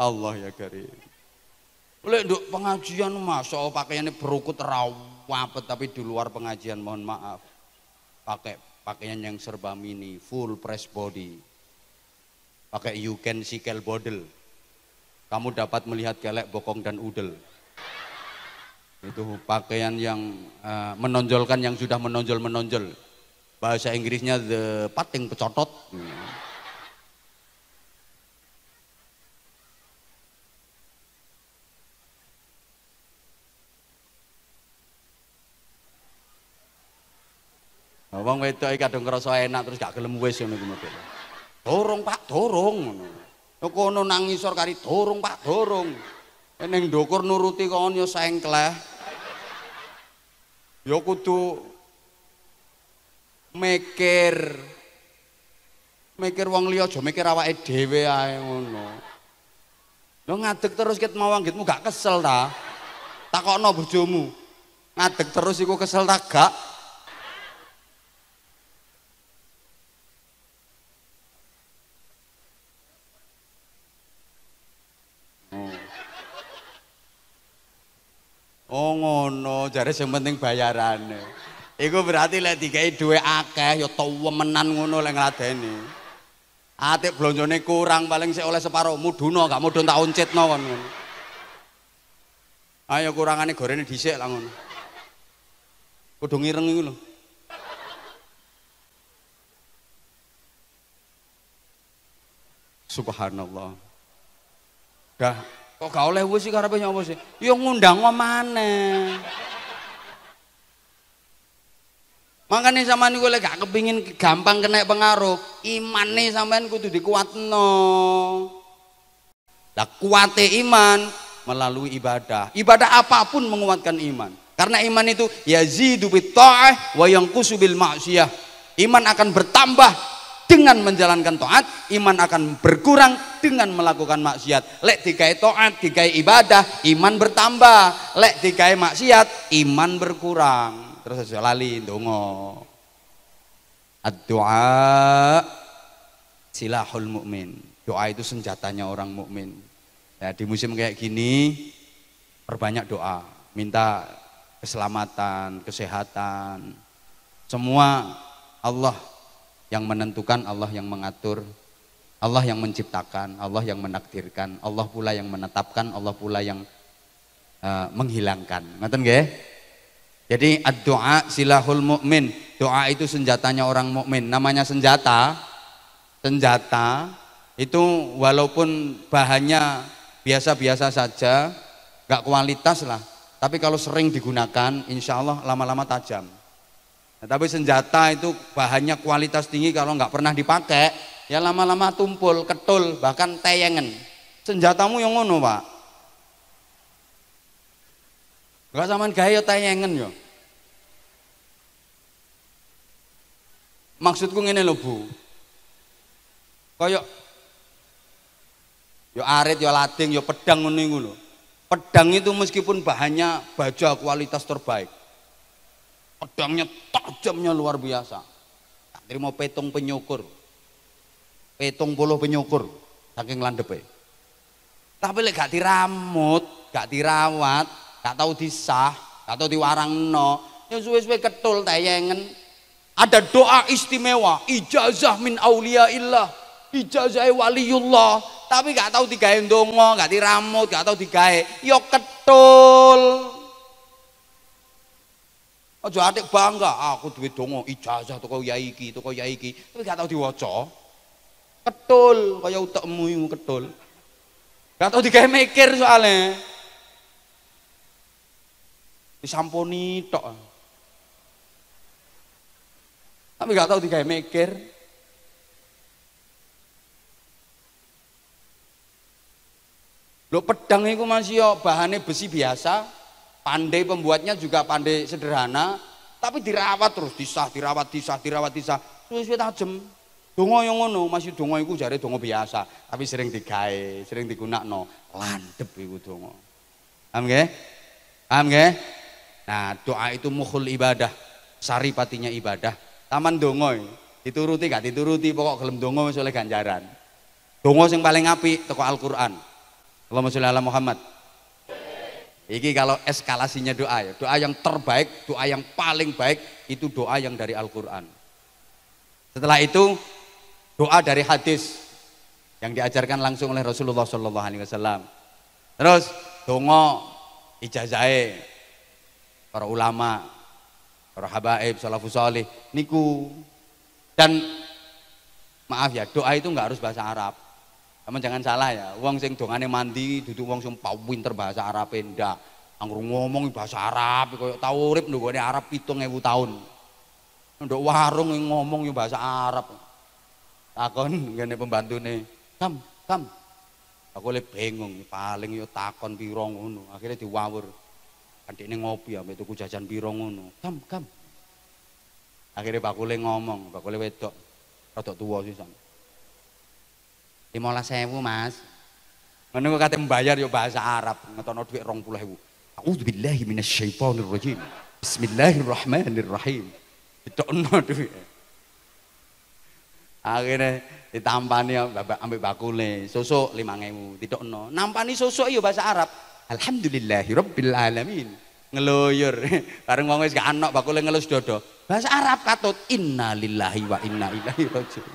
Allah ya kari Oleh untuk pengajian mas soal pakaiannya berukut rawap, tapi di luar pengajian mohon maaf. Pakai pakaian yang serba mini, full press body. Pakai you can see bodel. Kamu dapat melihat kelek, bokong dan udel. Itu pakaian yang uh, menonjolkan yang sudah menonjol-menonjol bahasa Inggrisnya the pating pecotot Wong wedok iki kadung krasa enak terus gak gelem wis ngono kuwi. Dorong Pak, dorong ngono. Kono nang ngisor kari dorong Pak, dorong. Ning ndukur nuruti kon yo sengkleh. Ya kudu mikir mikir wong liya aja mikir awake dhewe ae ngono lho ngadeg terus ket mau anggitmu gak kesel ta takokno bojomu ngadeg terus iku kesel ta gak Oh, oh ngono, jadi yang penting bayarannya. Iku berarti lek dikai duwe akeh ya tuwemenan ngono lek ngladeni. Atik blonjone kurang paling sik oleh separo muduna gak mudun tak uncitno kon ngono. Ayo kurangane gorene dhisik lah ngono. Kudu ngireng iku lho. Subhanallah. Dah kok gak oleh wis sih karepe nyapa sih? Ya ngundang maneh. Makanya ini gue gak kepingin gampang kena pengaruh. iman nih Imane sampean kudu dikuatno. Nah, kuate iman melalui ibadah. Ibadah apapun menguatkan iman. Karena iman itu yazidu bit toh, wa yanqusu bil ma'siyah. Iman akan bertambah dengan menjalankan taat, iman akan berkurang dengan melakukan maksiat. Lek dikai taat, dikai ibadah, iman bertambah. Lek dikai maksiat, iman berkurang terus aja lali ndonga. Ad-du'a silahul mukmin. Doa itu senjatanya orang mukmin. Ya, nah, di musim kayak gini perbanyak doa, minta keselamatan, kesehatan. Semua Allah yang menentukan, Allah yang mengatur, Allah yang menciptakan, Allah yang menakdirkan, Allah pula yang menetapkan, Allah pula yang uh, menghilangkan. Ngoten nggih? Jadi doa silahul mukmin. Doa itu senjatanya orang mukmin. Namanya senjata. Senjata itu walaupun bahannya biasa-biasa saja, nggak kualitas lah. Tapi kalau sering digunakan, insya Allah lama-lama tajam. Nah, tapi senjata itu bahannya kualitas tinggi kalau nggak pernah dipakai, ya lama-lama tumpul, ketul, bahkan tayangan. Senjatamu yang ngono, Pak. nggak zaman gaya tayangan yo. Maksudku ngene lho, Bu. Kaya yo ya arit, yo ya lading, yo ya pedang ngene iku lho. Pedang itu meskipun bahannya baja kualitas terbaik. Pedangnya tajamnya luar biasa. Tak terima petung penyukur. Petung puluh penyukur saking landepe. Tapi lek gak diramut, gak dirawat, gak tahu disah, gak tau diwarangno, ya suwe-suwe ketul tayengen ada doa istimewa, ijazah min illah ijazah waliullah. Tapi gak tahu digawe ndonga, gak diramut, gak tahu digawe. Yo ketul. Aja atik bangga, aku duwe donga ijazah toko yai iki, toko yai iki, tapi gak tahu diwaca. Ketul kaya utekmu iku ketul. Gak tahu digawe mikir soalnya. Disampuni tok. Tapi nggak tahu tiga mikir. Lo pedang itu masih yo oh, bahannya besi biasa, pandai pembuatnya juga pandai sederhana, tapi dirawat terus disah, dirawat disah, dirawat disah, terus tajem. Dongo yang ngono masih dongo itu jadi dongo biasa, tapi sering digawe, sering no landep itu dongo. Paham gak? Paham gak? Nah, doa itu mukhul ibadah, saripatinya ibadah. Taman dongo dituruti gak dituruti pokok gelem dongo wis oleh ganjaran. Dongo yang paling api toko Al-Qur'an. Allahumma sholli ala Muhammad. Iki kalau eskalasinya doa ya, doa yang terbaik, doa yang paling baik itu doa yang dari Al-Qur'an. Setelah itu doa dari hadis yang diajarkan langsung oleh Rasulullah Shallallahu Alaihi Wasallam. Terus dongo ijazah para ulama para habaib salafus salih niku dan maaf ya doa itu nggak harus bahasa Arab kamu jangan salah ya uang sing dongane mandi duduk uang sing winter bahasa Arab penda, anggur ngomong bahasa Arab koyo tau urip ini Arab itu 7000 tahun untuk warung ngomong bahasa Arab takon gini pembantu nih, kam kam aku lebih bingung paling yo takon birong ngono akhirnya diwawur ini ngopi ya, ambek tuku jajan piro ngono. Kam, kam. Akhirnya bakule ngomong, bakule wedok. Rodok tuwa sisan. 15000, Mas. menunggu kok kate mbayar yo bahasa Arab, ngetono dhuwit 20000. A'udzubillahi minasyaitonir rajim. Bismillahirrahmanirrahim. Ditokno dhuwit. Akhirnya ditampani ya ambek bakule, sosok 5000 ditokno. Nampani sosok yo bahasa Arab. Alhamdulillahi ngeloyur Ngeloyor. Bareng wong wis gak anok bakule ngelus dodo. Bahasa Arab katut innalillahi wa inna ilaihi rajiun.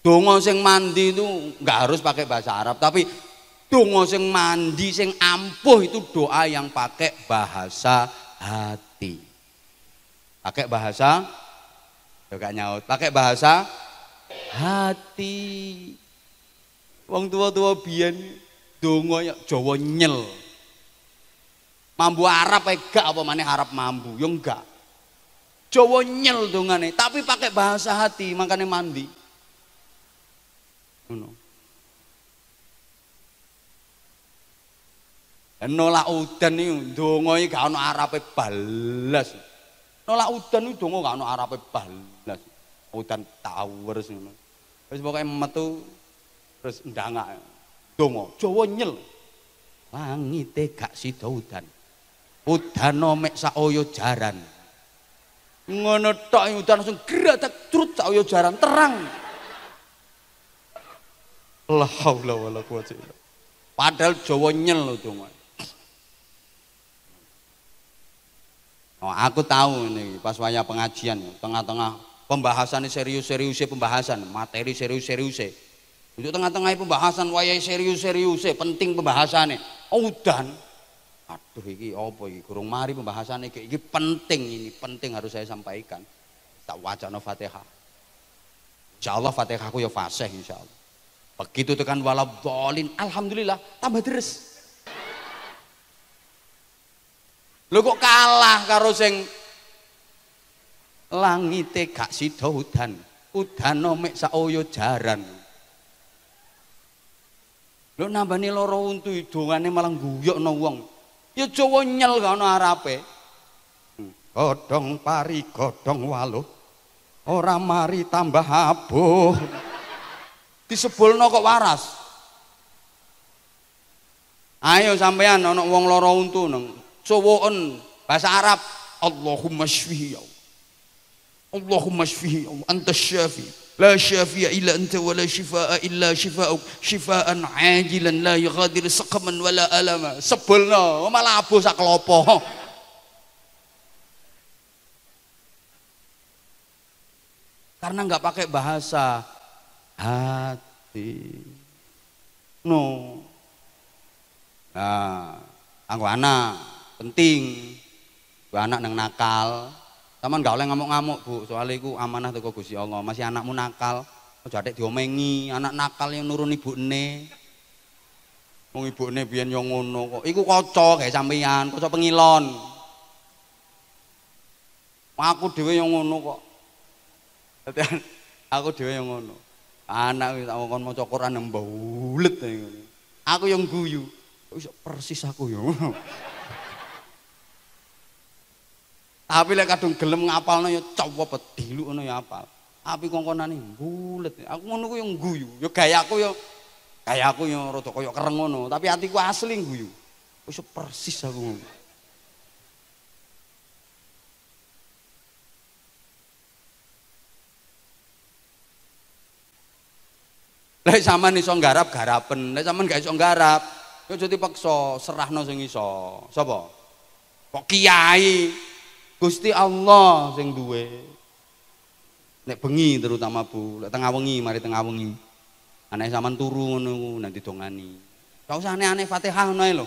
Dungo sing mandi itu nggak harus pakai bahasa Arab, tapi dungo sing mandi sing ampuh itu doa yang pakai bahasa hati. Pakai bahasa juga nyaut, pakai bahasa hati. Wong tua-tua biyen donga ya Jawa nyel. Mambu Arab ae gak apa maneh Arab mambu, yo enggak. Jawa nyel dongane, tapi pakai bahasa hati, makanya mandi. Ngono. Nolak udan niku donga ini gak ana arape balas. Nolak udan niku donga gak ana arape balas hutan towers ngono. Terus pokoknya metu terus ndangak donga Jawa nyel. Langite gak sida udan. Udana mek saoyo jaran. Ngono tok udan langsung geratak trut saoyo jaran terang. La haula wala quwata illa. Padahal Jawa nyel lho donga. Oh, aku tahu ini pas waya pengajian tengah-tengah pembahasan serius serius pembahasan, materi serius serius Itu tengah-tengah pembahasan wayai serius serius penting pembahasannya. Oh Udan. Aduh iki apa ini kurung mari pembahasannya iki, penting ini, penting harus saya sampaikan. Tak wacana Fatihah. Insya fatihah Fatihahku ya fasih insya Allah. Begitu tekan walab dolin, alhamdulillah tambah terus. lu kok kalah karo sing langite gak sida udan udan mek saoyo jaran Lo nambani loro untu hidungannya malah guyokno wong ya Jawa nyel gak ana arape godong pari godong waluh ora mari tambah abuh disebulno kok waras ayo sampean anak wong loro untu nang cowoken bahasa Arab Allahumma syfi ya Allahumma shfihi anta shafi. la syafi'a illa anta wa la shifa'a illa shifaa'uk shifa'an ajilan la yughadir saqaman wa la alama sebelno malah abu sak karena nggak pakai bahasa hati no nah anggo anak penting anak nang nakal Taman gak oleh ngamuk-ngamuk bu, soalnya itu amanah tuh Gusti Allah. Masih anakmu nakal, jadi diomengi. Anak nakal yang nurun ibu ne, mau ibu ne biar nyongono kok. Iku kocok kayak sampeyan, kocok pengilon. Aku dewe yang ngono kok. aku dewe yang ngono. Anakku kita mau kon mau cokoran yang bulet. Aku yang guyu, persis aku yang. Ngono. Tapi lek kadung gelem ngapalno ya cowo ngono ya apal. Api kongkonane bulet. Aku ngono ku yo guyu, yo gayaku yo aku yo rada kaya kereng ngono, tapi atiku asli guyu. Wis persis aku ngono. Lek sampean iso nggarap garapen, lek sampean gak iso nggarap, yo jadi paksa serahno sing iso. Sapa? Kok kiai? Gusti Allah sing duwe. Nek bengi terutama Bu, lek tengah wengi mari tengah wengi. Aneh zaman turu ngono nanti dongani. Gak usah aneh-aneh Fatihah ngono lho.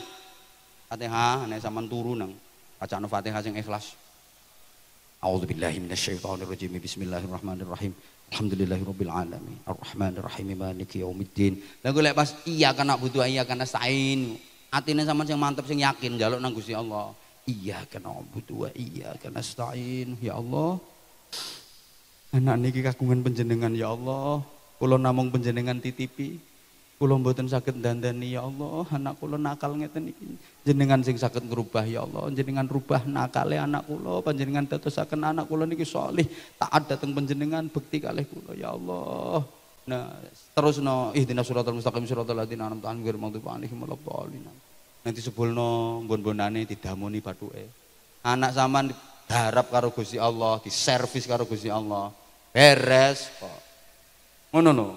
Fatihah aneh zaman turu nang bacaan Fatihah sing ikhlas. A'udzubillahi rajim. Bismillahirrahmanirrahim. Alhamdulillahirabbil alamin. Arrahmanirrahim maliki yaumiddin. Lah lek pas iya kana butuh iya kana sain. Atine sampean sing mantep sing yakin njaluk nang Gusti Allah. Iya, Iyyaka na'budu Iya, iyyaka nasta'in. Ya Allah. Anak niki kagungan penjenengan ya Allah. Kula namung penjenengan titipi. Kula mboten saged dandani ya Allah. Anak kula nakal ngeten iki. Jenengan sing saged ngerubah ya Allah. Jenengan rubah nakale anak kula. Panjenengan dadosaken anak kula niki saleh, taat dateng panjenengan, bekti kalih kula ya Allah. Nah, terus no ihdinas suratul mustaqim suratul ladzina an'amta 'alaihim ghairil maghdubi 'alaihim waladdallin. Nanti sebulno mau nih batu e, Anak zaman diharap karo Gusti Allah, diservis karo Gusti Allah. Beres kok. Ngono no.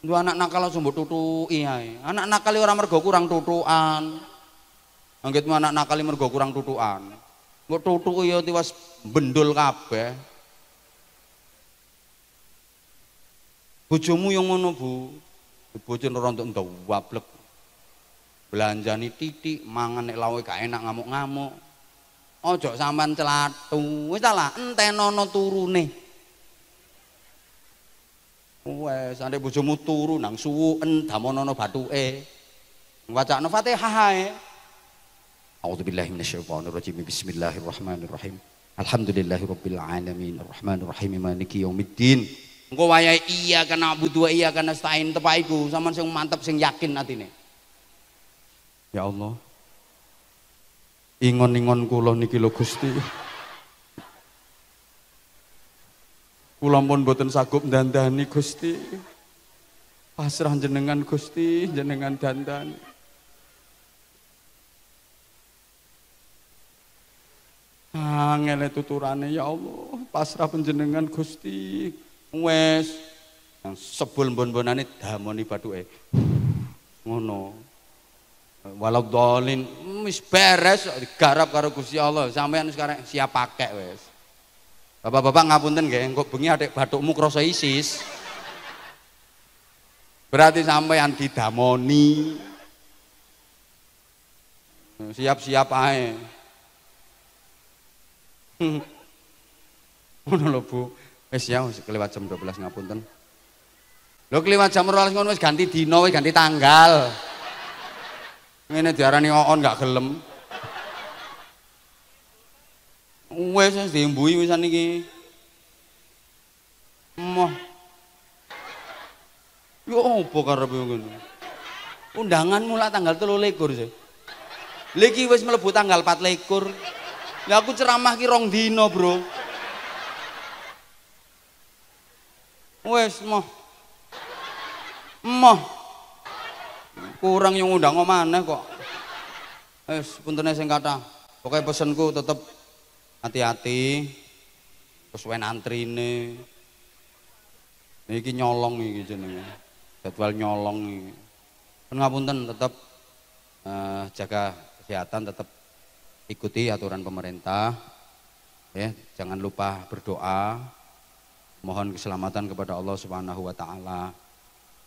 Dua anak nakal langsung mbok tutuki iya, Anak nakal orang mergo kurang tutukan. Anggitmu anak nakal mergo kurang tutukan. Mbok tutuki ya tiwas bendul kabeh. Bojomu yang ngono, Bu. orang ora entuk ndawablek nih titik mangan nih lawe gak enak ngamuk-ngamuk ojo sampean celatu wis ta lah turu turune wes sampe bojomu turu nang suwuken damonono batuke wacana Fatihah ae A'udzubillahi rajim. bismillahirrahmanirrahim rabbil alamin arrahmanirrahim maliki yaumiddin engko wayahe iya kana butuh iya kana stain tepaiku Saman sing mantep sing yakin atine Ya Allah. Ingon-ingon kula niki lho Gusti. Kula pun boten sagup dandani Gusti. Pasrah jenengan Gusti, jenengan dandani. Angele ah, tuturane ya Allah, pasrah penjenengan Gusti. Wes sebul bon-bonane damoni bathuke. Ngono walau dolin wis beres digarap karo Gusti Allah sampean sekarang siap pakai wes Bapak-bapak ngapunten nggih, engko bengi batukmu bathukmu krasa ISIS. Berarti sampean didamoni. Siap-siap ae. Ngono lho Bu. Wis ya wis kelewat jam 12 ngapunten. Lho kelewat jam 12 ngono wis ganti dina, wis ganti tanggal. ngene diarani oon gak gelem wis wis diimbui wisan iki moh yo apa karepe ngono undangan mula tanggal telu likur sih Liki wis mlebu tanggal 4 likur Ya aku ceramah ki rong dino bro Wes moh Moh Kurang yang udah kok mana kok. eh puntene sing kata pokoknya pesenku tetep hati-hati. Terus wen antrine. Nah, iki nyolong iki jenenge. Jadwal nyolong iki. Pun ngapunten tetep eh, jaga kesehatan tetap ikuti aturan pemerintah. Ya, jangan lupa berdoa. Mohon keselamatan kepada Allah Subhanahu wa taala.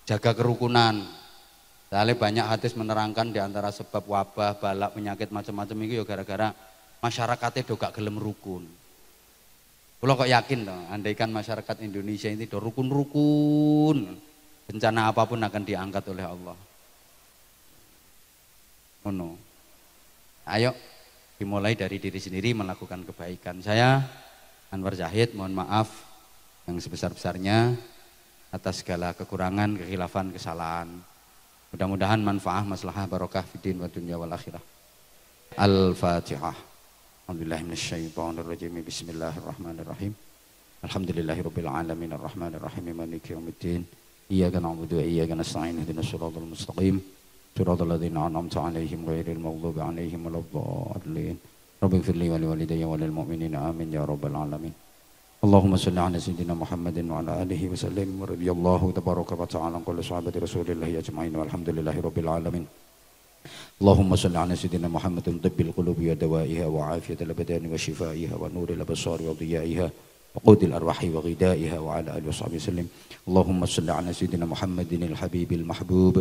Jaga kerukunan, Soalnya banyak hadis menerangkan di antara sebab wabah, balak, penyakit macam-macam itu ya gara-gara masyarakatnya do gak gelem rukun. Kalau kok yakin loh, andaikan masyarakat Indonesia ini do rukun-rukun, bencana apapun akan diangkat oleh Allah. Oh no. Ayo dimulai dari diri sendiri melakukan kebaikan. Saya Anwar Zahid mohon maaf yang sebesar-besarnya atas segala kekurangan, kehilafan, kesalahan. Mudah-mudahan manfaah, maslahah, barokah fid wa dunya wal akhirah. Al-Fatihah. Alhamdulillah minasyaitonir rajim. Bismillahirrahmanirrahim. Alhamdulillahirabbil alamin arrahmanirrahim maliki yaumiddin. Iyyaka na'budu wa iyyaka nasta'in ihdinas siratal mustaqim. Siratal ladzina an'amta 'alaihim ghairil maghdubi 'alaihim waladdallin. rabbighfirli wa liwalidayya wa lil mu'minina amin ya rabbal alamin. اللهم صل على سيدنا محمد وعلى اله وسلم رضي الله تبارك وتعالى عن كل صحابه رسول الله اجمعين والحمد لله رب العالمين اللهم صل على سيدنا محمد طب القلوب ودوائها وعافيه الابدان وشفائها ونور الابصار وضيائها وقود الارواح وغذائها وعلى اله وصحبه وسلم اللهم صل على سيدنا محمد الحبيب المحبوب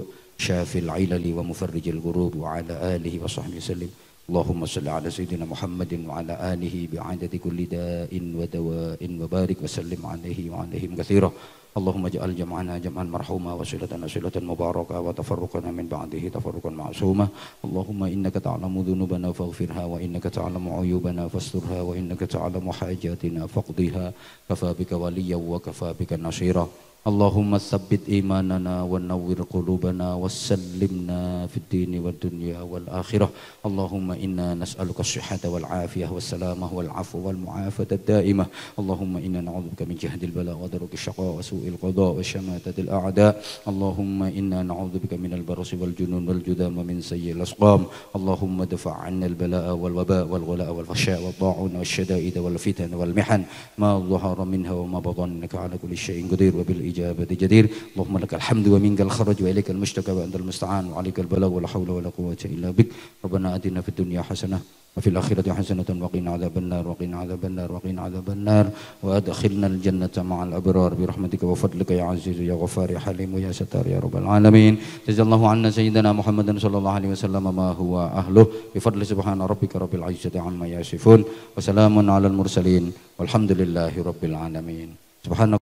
شافي العلل ومفرج الغروب وعلى اله وصحبه وسلم اللهم صل على سيدنا محمد وعلى آله بعدد كل داء ودواء وبارك وسلم عليه وعليهم كثيرا اللهم اجعل جمعنا جمعا مرحوما وصلتنا صلة مباركة وتفرقنا من بعده تفرقا معصوما اللهم إنك تعلم ذنوبنا فاغفرها وإنك تعلم عيوبنا فاسترها وإنك تعلم حاجاتنا فاقضها كفى بك وليا وكفى بك نصيرا اللهم ثبت إيماننا ونور قلوبنا وسلمنا في الدين والدنيا والآخرة اللهم إنا نسألك الصحة والعافية والسلامة والعفو والمعافة الدائمة اللهم إنا نعوذ بك من جهد البلاء ودرك الشقاء وسوء القضاء وشماتة الأعداء اللهم إنا نعوذ بك من البرص والجنون والجذام ومن سيء الأسقام اللهم دفع عنا البلاء والوباء والغلاء والفحشاء والطاعون والشدائد والفتن والمحن ما ظهر منها وما بطن إنك على كل شيء قدير وبالإيمان الإجابة جدير اللهم لك الحمد ومنك الخرج وإليك المشتكى وأنت المستعان وعليك البلاغ ولا حول ولا قوة إلا بك ربنا آتنا في الدنيا حسنة وفي الآخرة حسنة وقنا عذاب النار وقنا عذاب النار وقنا عذاب النار وأدخلنا الجنة مع الأبرار برحمتك وفضلك يا عزيز يا غفار يا حليم يا ستار يا رب العالمين جزا الله عنا سيدنا محمد صلى الله عليه وسلم ما هو أهله بفضل سبحان ربك رب العزة عما يصفون وسلام على المرسلين والحمد لله رب العالمين سبحانك